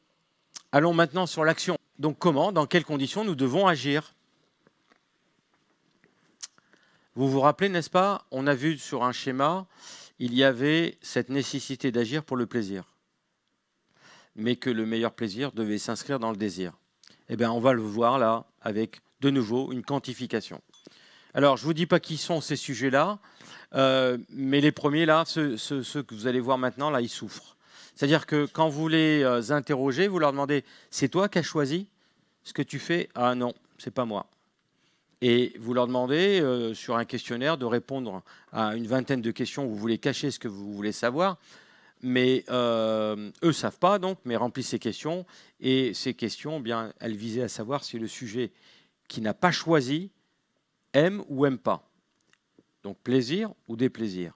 Allons maintenant sur l'action. Donc comment, dans quelles conditions nous devons agir Vous vous rappelez, n'est-ce pas On a vu sur un schéma, il y avait cette nécessité d'agir pour le plaisir, mais que le meilleur plaisir devait s'inscrire dans le désir. Eh bien, on va le voir là avec de nouveau une quantification. Alors, je ne vous dis pas qui sont ces sujets-là, euh, mais les premiers là, ceux, ceux que vous allez voir maintenant là, ils souffrent. C'est-à-dire que quand vous les euh, interrogez, vous leur demandez c'est toi qui as choisi ce que tu fais Ah non, c'est pas moi. Et vous leur demandez euh, sur un questionnaire de répondre à une vingtaine de questions vous voulez cacher ce que vous voulez savoir. Mais eux eux savent pas donc, mais remplissent ces questions et ces questions, eh bien, elles visaient à savoir si le sujet qui n'a pas choisi aime ou aime pas. Donc plaisir ou déplaisir.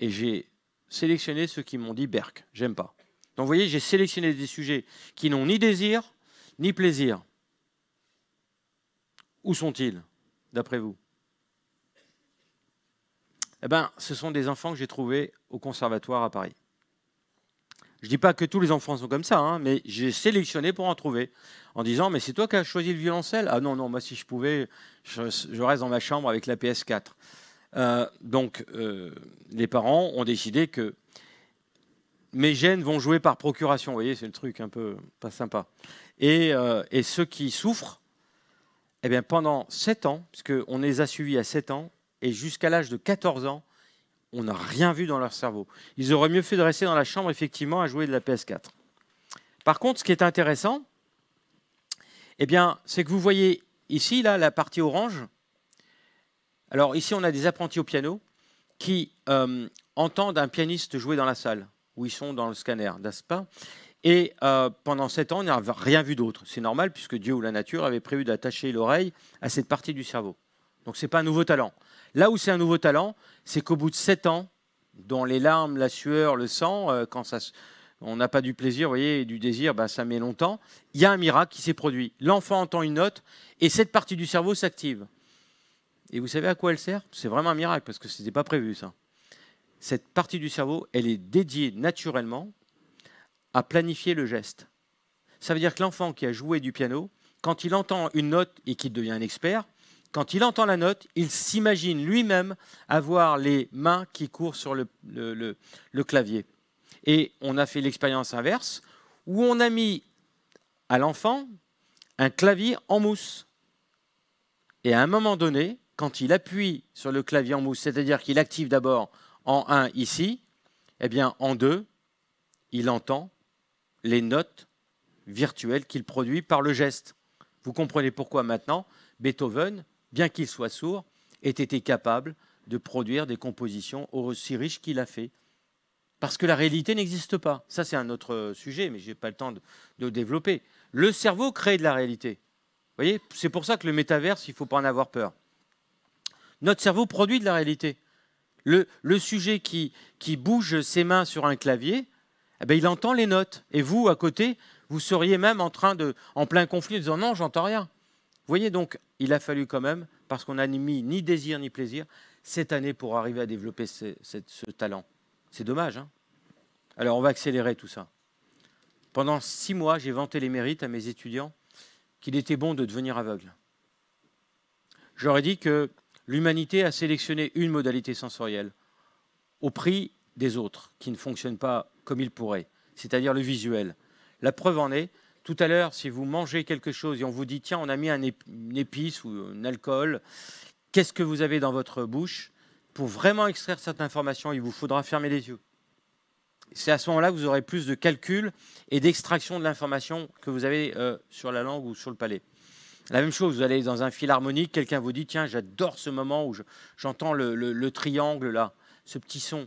Et j'ai sélectionner ceux qui m'ont dit Berck, j'aime pas. Donc vous voyez, j'ai sélectionné des sujets qui n'ont ni désir, ni plaisir. Où sont-ils, d'après vous Eh bien, ce sont des enfants que j'ai trouvés au conservatoire à Paris. Je ne dis pas que tous les enfants sont comme ça, hein, mais j'ai sélectionné pour en trouver, en disant, mais c'est toi qui as choisi le violoncelle Ah non, non, moi si je pouvais, je, je reste dans ma chambre avec la PS4. Euh, donc, euh, les parents ont décidé que mes gènes vont jouer par procuration. Vous voyez, c'est le truc un peu pas sympa. Et, euh, ceux qui souffrent, eh bien, pendant 7 ans, puisqu'on les a suivis à 7 ans, et jusqu'à l'âge de 14 ans, on n'a rien vu dans leur cerveau. Ils auraient mieux fait de rester dans la chambre, effectivement, à jouer de la PS4. Par contre, ce qui est intéressant, eh bien, c'est que vous voyez ici, là, la partie orange, alors ici, on a des apprentis au piano qui euh, entendent un pianiste jouer dans la salle, où ils sont dans le scanner, d'ASPA, Et euh, pendant sept ans, on n'a rien vu d'autre. C'est normal, puisque Dieu ou la nature avait prévu d'attacher l'oreille à cette partie du cerveau. Donc ce n'est pas un nouveau talent. Là où c'est un nouveau talent, c'est qu'au bout de sept ans, dont les larmes, la sueur, le sang, euh, quand on n'a pas du plaisir, vous voyez, du désir, bah, ça met longtemps, il y a un miracle qui s'est produit. L'enfant entend une note et cette partie du cerveau s'active. Et vous savez à quoi elle sert C'est vraiment un miracle parce que ce n'était pas prévu ça. Cette partie du cerveau, elle est dédiée naturellement à planifier le geste. Ça veut dire que l'enfant qui a joué du piano, quand il entend une note et qu'il devient un expert, quand il entend la note, il s'imagine lui-même avoir les mains qui courent sur le, le clavier. Et on a fait l'expérience inverse, où on a mis à l'enfant un clavier en mousse. Et à un moment donné, quand il appuie sur le clavier en mousse, c'est-à-dire qu'il active d'abord en 1 ici, eh bien en 2, il entend les notes virtuelles qu'il produit par le geste. Vous comprenez pourquoi maintenant Beethoven, bien qu'il soit sourd, ait été capable de produire des compositions aussi riches qu'il a fait. Parce que la réalité n'existe pas. Ça, c'est un autre sujet, mais je n'ai pas le temps de, développer. Le cerveau crée de la réalité. voyez, c'est pour ça que le métaverse, il ne faut pas en avoir peur. Notre cerveau produit de la réalité. Le, sujet qui, bouge ses mains sur un clavier, eh ben, il entend les notes. Et vous, à côté, vous seriez même en train de, en plein conflit, en disant non, j'entends rien. Vous voyez donc, il a fallu quand même, parce qu'on n'a mis ni désir ni plaisir, cette année pour arriver à développer ce, talent. C'est dommage. Hein. Alors, on va accélérer tout ça. Pendant six mois, j'ai vanté les mérites à mes étudiants qu'il était bon de devenir aveugle. J'aurais dit que l'humanité a sélectionné une modalité sensorielle au prix des autres qui ne fonctionnent pas comme ils pourraient, c'est-à-dire le visuel. La preuve en est, tout à l'heure, si vous mangez quelque chose et on vous dit, tiens, on a mis une épice ou un alcool, qu'est-ce que vous avez dans votre bouche Pour vraiment extraire cette information, il vous faudra fermer les yeux. C'est à ce moment-là que vous aurez plus de calcul et d'extraction de l'information que vous avez euh, sur la langue ou sur le palais. La même chose, vous allez dans un fil harmonique, quelqu'un vous dit Tiens, j'adore ce moment où j'entends le, triangle là, ce petit son.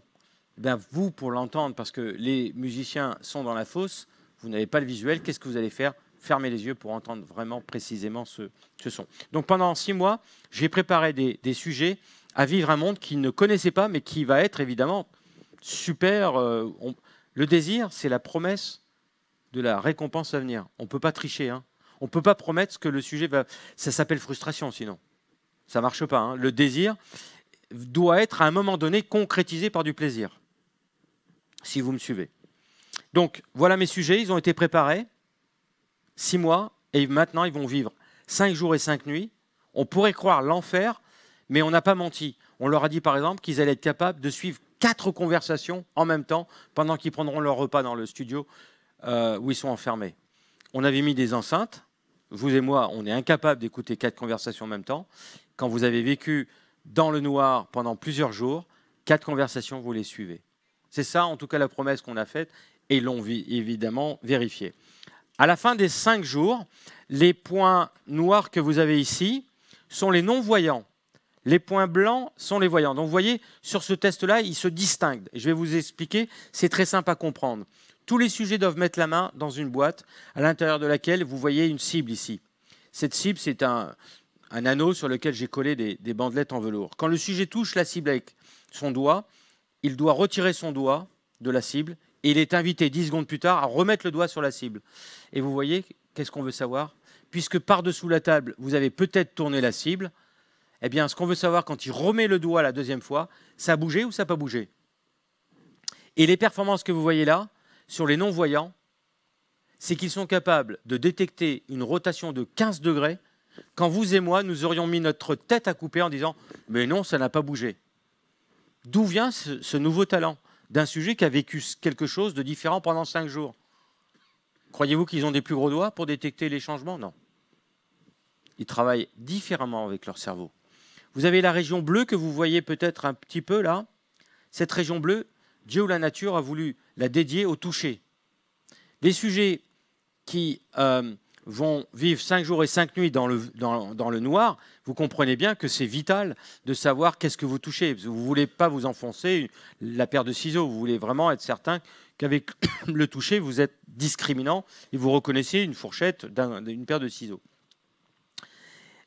Eh vous, pour l'entendre, parce que les musiciens sont dans la fosse, vous n'avez pas le visuel, qu'est-ce que vous allez faire Fermez les yeux pour entendre vraiment précisément ce, son. Donc pendant six mois, j'ai préparé des, sujets à vivre un monde qu'ils ne connaissaient pas, mais qui va être évidemment super. Euh, le désir, c'est la promesse de la récompense à venir. On ne peut pas tricher. Hein on ne peut pas promettre ce que le sujet va. Ça s'appelle frustration, sinon. Ça ne marche pas. Hein. Le désir doit être à un moment donné concrétisé par du plaisir, si vous me suivez. Donc, voilà mes sujets, ils ont été préparés, six mois, et maintenant ils vont vivre cinq jours et cinq nuits. On pourrait croire l'enfer, mais on n'a pas menti. On leur a dit par exemple qu'ils allaient être capables de suivre quatre conversations en même temps pendant qu'ils prendront leur repas dans le studio euh, où ils sont enfermés. On avait mis des enceintes, vous et moi, on est incapable d'écouter quatre conversations en même temps. Quand vous avez vécu dans le noir pendant plusieurs jours, quatre conversations, vous les suivez. C'est ça, en tout cas, la promesse qu'on a faite et l'on vit évidemment vérifiée. À la fin des cinq jours, les points noirs que vous avez ici sont les non-voyants. Les points blancs sont les voyants. Donc vous voyez, sur ce test-là, ils se distinguent. Je vais vous expliquer, c'est très simple à comprendre. Tous les sujets doivent mettre la main dans une boîte à l'intérieur de laquelle vous voyez une cible ici. Cette cible, c'est un, anneau sur lequel j'ai collé des, bandelettes en velours. Quand le sujet touche la cible avec son doigt, il doit retirer son doigt de la cible et il est invité 10 secondes plus tard à remettre le doigt sur la cible. Et vous voyez, qu'est-ce qu'on veut savoir Puisque par-dessous la table, vous avez peut-être tourné la cible, eh bien, ce qu'on veut savoir quand il remet le doigt la deuxième fois, ça a bougé ou ça n'a pas bougé Et les performances que vous voyez là, sur les non-voyants, c'est qu'ils sont capables de détecter une rotation de 15 degrés quand vous et moi, nous aurions mis notre tête à couper en disant ⁇ Mais non, ça n'a pas bougé ⁇ D'où vient ce, nouveau talent d'un sujet qui a vécu quelque chose de différent pendant cinq jours Croyez-vous qu'ils ont des plus gros doigts pour détecter les changements Non. Ils travaillent différemment avec leur cerveau. Vous avez la région bleue que vous voyez peut-être un petit peu là. Cette région bleue, Dieu ou la nature a voulu la dédier au toucher. Les sujets qui euh, vont vivre cinq jours et cinq nuits dans le, noir, vous comprenez bien que c'est vital de savoir qu'est-ce que vous touchez. Vous ne voulez pas vous enfoncer la paire de ciseaux, vous voulez vraiment être certain qu'avec le toucher, vous êtes discriminant et vous reconnaissez une fourchette d'une paire de ciseaux.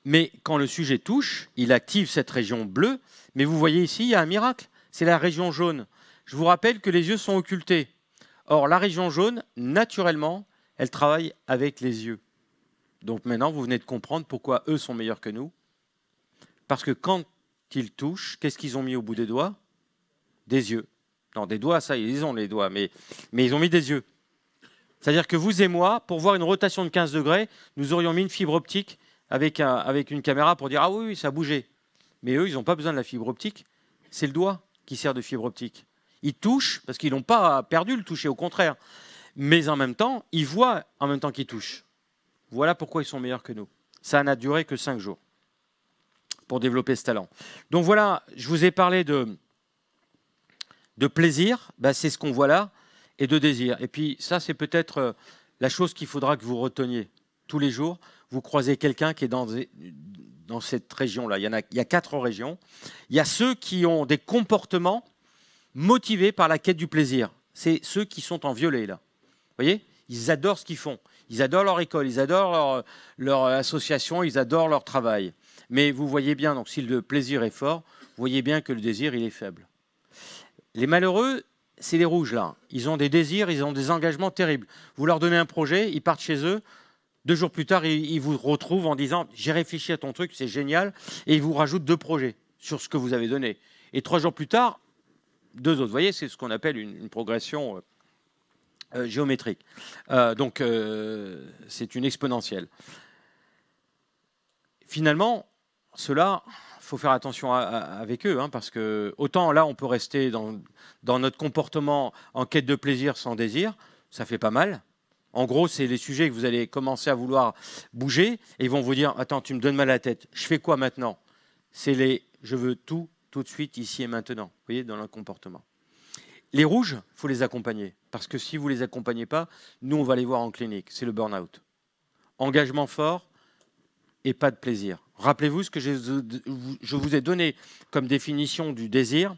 Mais quand le sujet touche, il active cette région bleue, mais vous voyez ici, il y a un miracle, c'est la région jaune. Je vous rappelle que les yeux sont occultés. Or, la région jaune, naturellement, elle travaille avec les yeux. Donc maintenant, vous venez de comprendre pourquoi eux sont meilleurs que nous. Parce que quand ils touchent, qu'est-ce qu'ils ont mis au bout des doigts Des yeux. Non, des doigts, ça, ils ont les doigts, mais, ils ont mis des yeux. C'est-à-dire que vous et moi, pour voir une rotation de 15 degrés, nous aurions mis une fibre optique avec, avec une caméra pour dire Ah oui, oui ça a bougé. Mais eux, ils n'ont pas besoin de la fibre optique. C'est le doigt qui sert de fibre optique ils touchent, parce qu'ils n'ont pas perdu le toucher, au contraire. Mais en même temps, ils voient en même temps qu'ils touchent. Voilà pourquoi ils sont meilleurs que nous. Ça n'a duré que cinq jours pour développer ce talent. Donc voilà, je vous ai parlé de, de plaisir, bah, c'est ce qu'on voit là, et de désir. Et puis ça, c'est peut-être euh, la chose qu'il faudra que vous reteniez. Tous les jours, vous croisez quelqu'un qui est dans, dans cette région-là. Il, y en il y a quatre régions. Il y a ceux qui ont des comportements motivés par la quête du plaisir. C'est ceux qui sont en violet, là. Vous voyez Ils adorent ce qu'ils font. Ils adorent leur école, ils adorent leur, association, ils adorent leur travail. Mais vous voyez bien, donc si le plaisir est fort, vous voyez bien que le désir, il est faible. Les malheureux, c'est les rouges, là. Ils ont des désirs, ils ont des engagements terribles. Vous leur donnez un projet, ils partent chez eux. Deux jours plus tard, ils vous retrouvent en disant J'ai réfléchi à ton truc, c'est génial. Et ils vous rajoutent deux projets sur ce que vous avez donné. Et trois jours plus tard, deux autres. Vous voyez, c'est ce qu'on appelle une, progression euh, euh, géométrique. Euh, donc, c'est une exponentielle. Finalement, cela, faut faire attention avec eux, hein, parce que autant là, on peut rester dans, dans notre comportement en quête de plaisir sans désir, ça fait pas mal. En gros, c'est les sujets que vous allez commencer à vouloir bouger et ils vont vous dire Attends, tu me donnes mal à la tête, je fais quoi maintenant C'est les je veux tout tout de suite, ici et maintenant, vous voyez, dans le comportement. Les rouges, il faut les accompagner, parce que si vous ne les accompagnez pas, nous, on va les voir en clinique, c'est le burn-out. Engagement fort et pas de plaisir. Rappelez-vous ce que je vous ai donné comme définition du désir,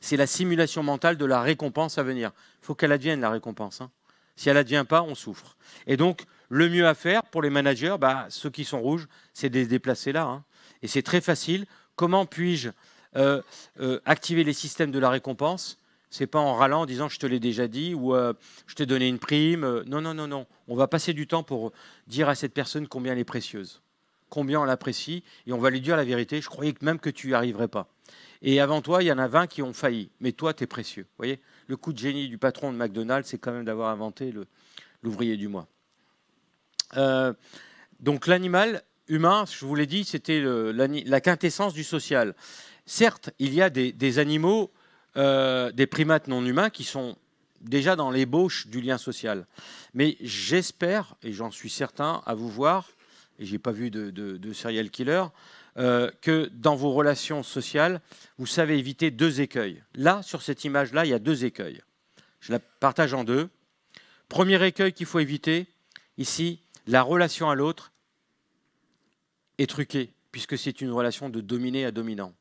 c'est la simulation mentale de la récompense à venir. Il faut qu'elle advienne, la récompense. Hein. Si elle n'advient pas, on souffre. Et donc, le mieux à faire pour les managers, bah, ceux qui sont rouges, c'est de les déplacer là. Hein. Et c'est très facile. Comment puis-je euh, euh, activer les systèmes de la récompense, c'est pas en râlant en disant je te l'ai déjà dit ou euh, je t'ai donné une prime. Non, non, non, non. On va passer du temps pour dire à cette personne combien elle est précieuse, combien on l'apprécie et on va lui dire la vérité. Je croyais même que tu n'y arriverais pas. Et avant toi, il y en a 20 qui ont failli. Mais toi, tu es précieux. Vous voyez Le coup de génie du patron de McDonald's, c'est quand même d'avoir inventé l'ouvrier du mois. donc l'animal humain, je vous l'ai dit, c'était la quintessence du social. Certes, il y a des, animaux, euh, des primates non humains qui sont déjà dans l'ébauche du lien social. Mais j'espère, et j'en suis certain, à vous voir, et n'ai pas vu de, serial killer, euh, que dans vos relations sociales, vous savez éviter deux écueils. Là, sur cette image-là, il y a deux écueils. Je la partage en deux. Premier écueil qu'il faut éviter, ici, la relation à l'autre est truquée, puisque c'est une relation de dominé à dominant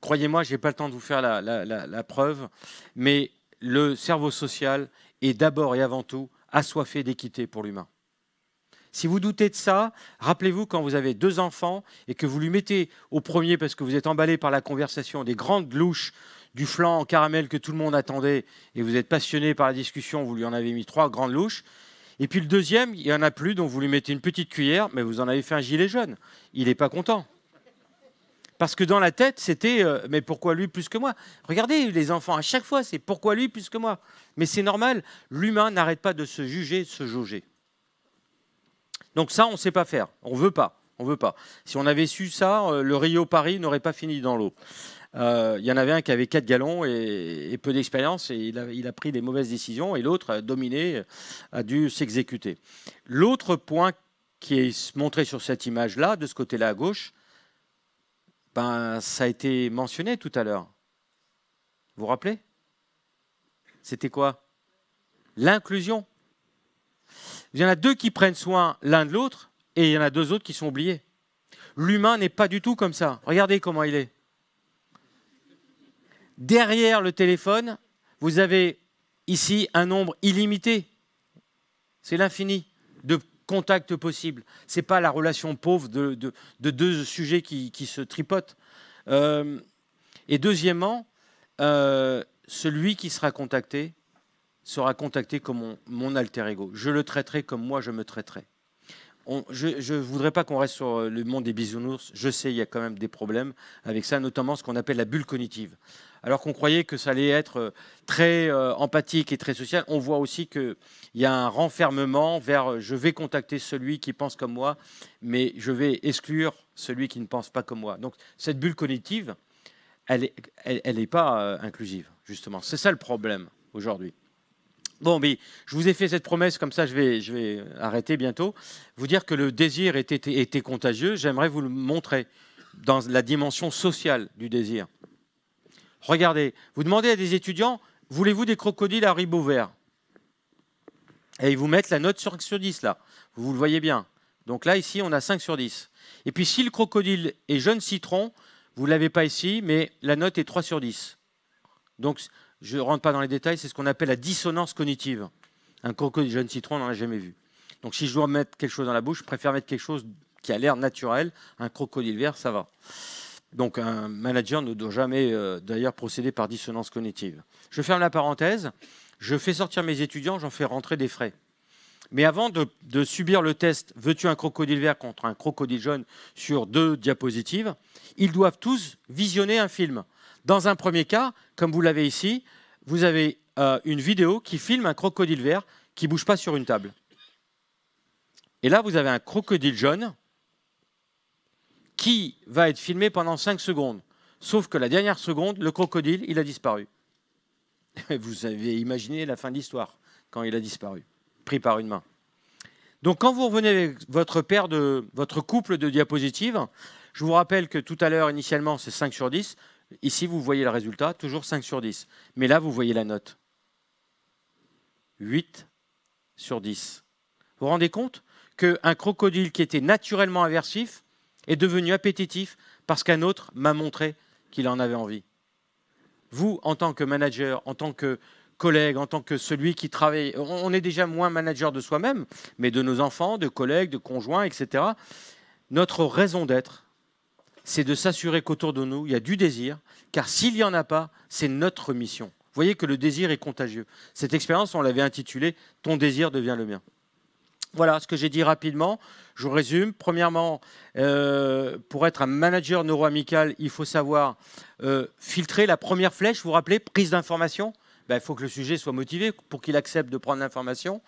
croyez-moi, je n'ai pas le temps de vous faire la, preuve, mais le cerveau social est d'abord et avant tout assoiffé d'équité pour l'humain. Si vous doutez de ça, rappelez-vous quand vous avez deux enfants et que vous lui mettez au premier parce que vous êtes emballé par la conversation des grandes louches du flan en caramel que tout le monde attendait et vous êtes passionné par la discussion, vous lui en avez mis trois grandes louches. Et puis le deuxième, il n'y en a plus, donc vous lui mettez une petite cuillère, mais vous en avez fait un gilet jaune. Il n'est pas content. Parce que dans la tête, c'était euh, mais pourquoi lui plus que moi Regardez les enfants, à chaque fois, c'est pourquoi lui plus que moi Mais c'est normal, l'humain n'arrête pas de se juger, se jauger. Donc ça, on ne sait pas faire, on ne veut pas. On veut pas. Si on avait su ça, euh, le Rio Paris n'aurait pas fini dans l'eau. Euh, il y en avait un qui avait 4 gallons et, peu d'expérience et il a, il a, pris des mauvaises décisions et l'autre a dominé, a dû s'exécuter. L'autre point qui est montré sur cette image-là, de ce côté-là à gauche, ben, ça a été mentionné tout à l'heure. Vous vous rappelez C'était quoi L'inclusion. Il y en a deux qui prennent soin l'un de l'autre et il y en a deux autres qui sont oubliés. L'humain n'est pas du tout comme ça. Regardez comment il est. Derrière le téléphone, vous avez ici un nombre illimité. C'est l'infini de contact possible. n'est pas la relation pauvre de, deux sujets qui, se tripotent. Euh, et deuxièmement, euh, celui qui sera contacté sera contacté comme mon, alter ego. Je le traiterai comme moi je me traiterai. je ne voudrais pas qu'on reste sur euh, le monde des bisounours. Je sais, il y a quand même des problèmes avec ça, notamment ce qu'on appelle la bulle cognitive alors qu'on croyait que ça allait être euh, très euh, empathique et très social, on voit aussi qu'il y a un renfermement vers euh, je vais contacter celui qui pense comme moi, mais je vais exclure celui qui ne pense pas comme moi. Donc cette bulle cognitive, elle n'est pas inclusive, justement. C'est ça le problème aujourd'hui. Bon, mais je vous ai fait cette promesse, comme ça je vais, je vais arrêter bientôt. Vous dire que le désir était, était contagieux, j'aimerais vous le montrer dans la dimension sociale du désir. Regardez, vous demandez à des étudiants, voulez-vous des crocodiles à ribot vert Et ils vous mettent la note sur, sur 10 là. Vous le voyez bien. Donc là, ici, on a 5 sur 10. Et puis si le crocodile est jeune citron, vous ne l'avez pas ici, mais la note est 3 sur 10. Donc je ne rentre pas dans les détails, c'est ce qu'on appelle la dissonance cognitive. Un crocodile jeune citron, on n'en a jamais vu. Donc si je dois mettre quelque chose dans la bouche, je préfère mettre quelque chose qui a l'air naturel. Un crocodile vert, ça va. Donc un manager ne doit jamais euh, d'ailleurs procéder par dissonance cognitive. Je ferme la parenthèse, je fais sortir mes étudiants, j'en fais rentrer des frais. Mais avant de, subir le test veux-tu un crocodile vert contre un crocodile jaune sur deux diapositives, ils doivent tous visionner un film. Dans un premier cas, comme vous l'avez ici, vous avez euh, une vidéo qui filme un crocodile vert qui ne bouge pas sur une table. Et là, vous avez un crocodile jaune qui va être filmé pendant 5 secondes. Sauf que la dernière seconde, le crocodile, il a disparu. Vous avez imaginé la fin de l'histoire quand il a disparu, pris par une main. Donc quand vous revenez avec votre paire de votre couple de diapositives, je vous rappelle que tout à l'heure initialement c'est 5 sur 10, ici vous voyez le résultat, toujours 5 sur 10, mais là vous voyez la note. 8 sur 10. Vous vous rendez compte qu'un crocodile qui était naturellement aversif est devenu appétitif parce qu'un autre m'a montré qu'il en avait envie. Vous, en tant que manager, en tant que collègue, en tant que celui qui travaille, on est déjà moins manager de soi-même, mais de nos enfants, de collègues, de conjoints, etc. Notre raison d'être, c'est de s'assurer qu'autour de nous, il y a du désir, car s'il n'y en a pas, c'est notre mission. Vous voyez que le désir est contagieux. Cette expérience, on l'avait intitulée Ton désir devient le mien. Voilà ce que j'ai dit rapidement. Je résume. Premièrement, euh, pour être un manager neuroamical, il faut savoir euh, filtrer la première flèche, vous vous rappelez, prise d'information. Ben, il faut que le sujet soit motivé pour qu'il accepte de prendre l'information.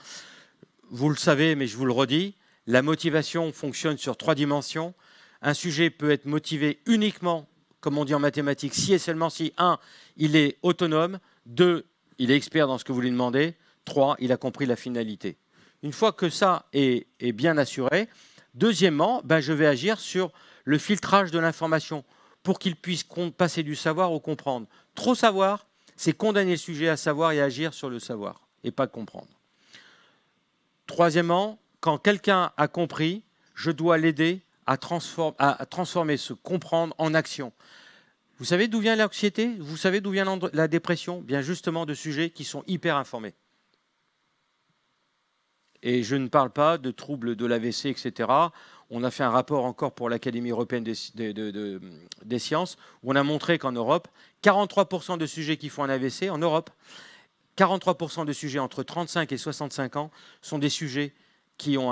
Vous le savez, mais je vous le redis, la motivation fonctionne sur trois dimensions. Un sujet peut être motivé uniquement, comme on dit en mathématiques, si et seulement si, un, il est autonome, deux, il est expert dans ce que vous lui demandez, trois, il a compris la finalité. Une fois que ça est, bien assuré, deuxièmement, ben, je vais agir sur le filtrage de l'information pour qu'il puisse passer du savoir au comprendre. Trop savoir, c'est condamner le sujet à savoir et agir sur le savoir et pas comprendre. Troisièmement, quand quelqu'un a compris, je dois l'aider à, à, transformer ce comprendre en action. Vous savez d'où vient l'anxiété Vous savez d'où vient la dépression Bien justement de sujets qui sont hyper informés. Et je ne parle pas de troubles de l'AVC, etc. On a fait un rapport encore pour l'Académie européenne des, sciences où on a montré qu'en Europe, 43% de sujets qui font un AVC en Europe, 43% de sujets entre 35 et 65 ans sont des sujets qui ont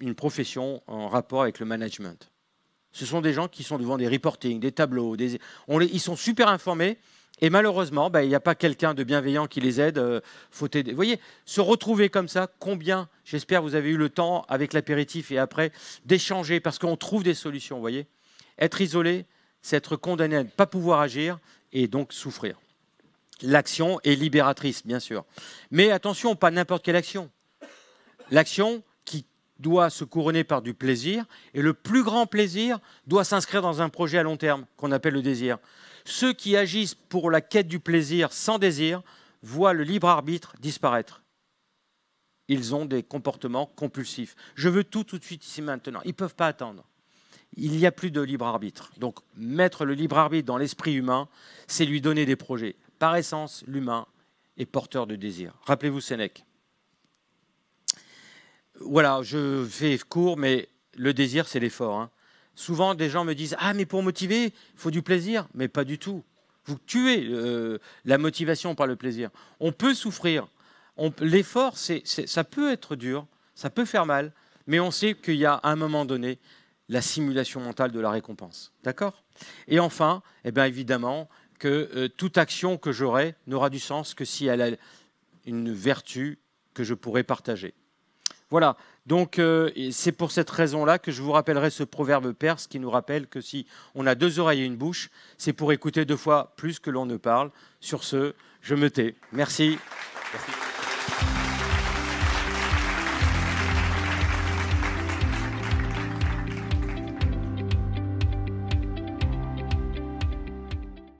une profession en rapport avec le management. Ce sont des gens qui sont devant des reportings, des tableaux, ils sont super informés, et malheureusement, bah, il n'y a pas quelqu'un de bienveillant qui les aide. Vous euh, voyez, se retrouver comme ça, combien, j'espère, vous avez eu le temps, avec l'apéritif et après, d'échanger, parce qu'on trouve des solutions, vous voyez. Être isolé, c'est être condamné à ne pas pouvoir agir et donc souffrir. L'action est libératrice, bien sûr. Mais attention, pas n'importe quelle action. L'action qui doit se couronner par du plaisir, et le plus grand plaisir doit s'inscrire dans un projet à long terme qu'on appelle le désir. Ceux qui agissent pour la quête du plaisir sans désir voient le libre arbitre disparaître. Ils ont des comportements compulsifs. Je veux tout tout de suite ici maintenant. Ils ne peuvent pas attendre. Il n'y a plus de libre arbitre. Donc mettre le libre arbitre dans l'esprit humain, c'est lui donner des projets. Par essence, l'humain est porteur de désir. Rappelez-vous Sénèque. Voilà, je fais court, mais le désir, c'est l'effort. Hein. Souvent, des gens me disent Ah, mais pour motiver, il faut du plaisir. Mais pas du tout. Vous tuez euh, la motivation par le plaisir. On peut souffrir. L'effort, ça peut être dur, ça peut faire mal, mais on sait qu'il y a à un moment donné la simulation mentale de la récompense. D'accord Et enfin, eh bien évidemment que euh, toute action que j'aurai n'aura du sens que si elle a une vertu que je pourrai partager. Voilà, donc euh, c'est pour cette raison-là que je vous rappellerai ce proverbe perse qui nous rappelle que si on a deux oreilles et une bouche, c'est pour écouter deux fois plus que l'on ne parle. Sur ce, je me tais. Merci.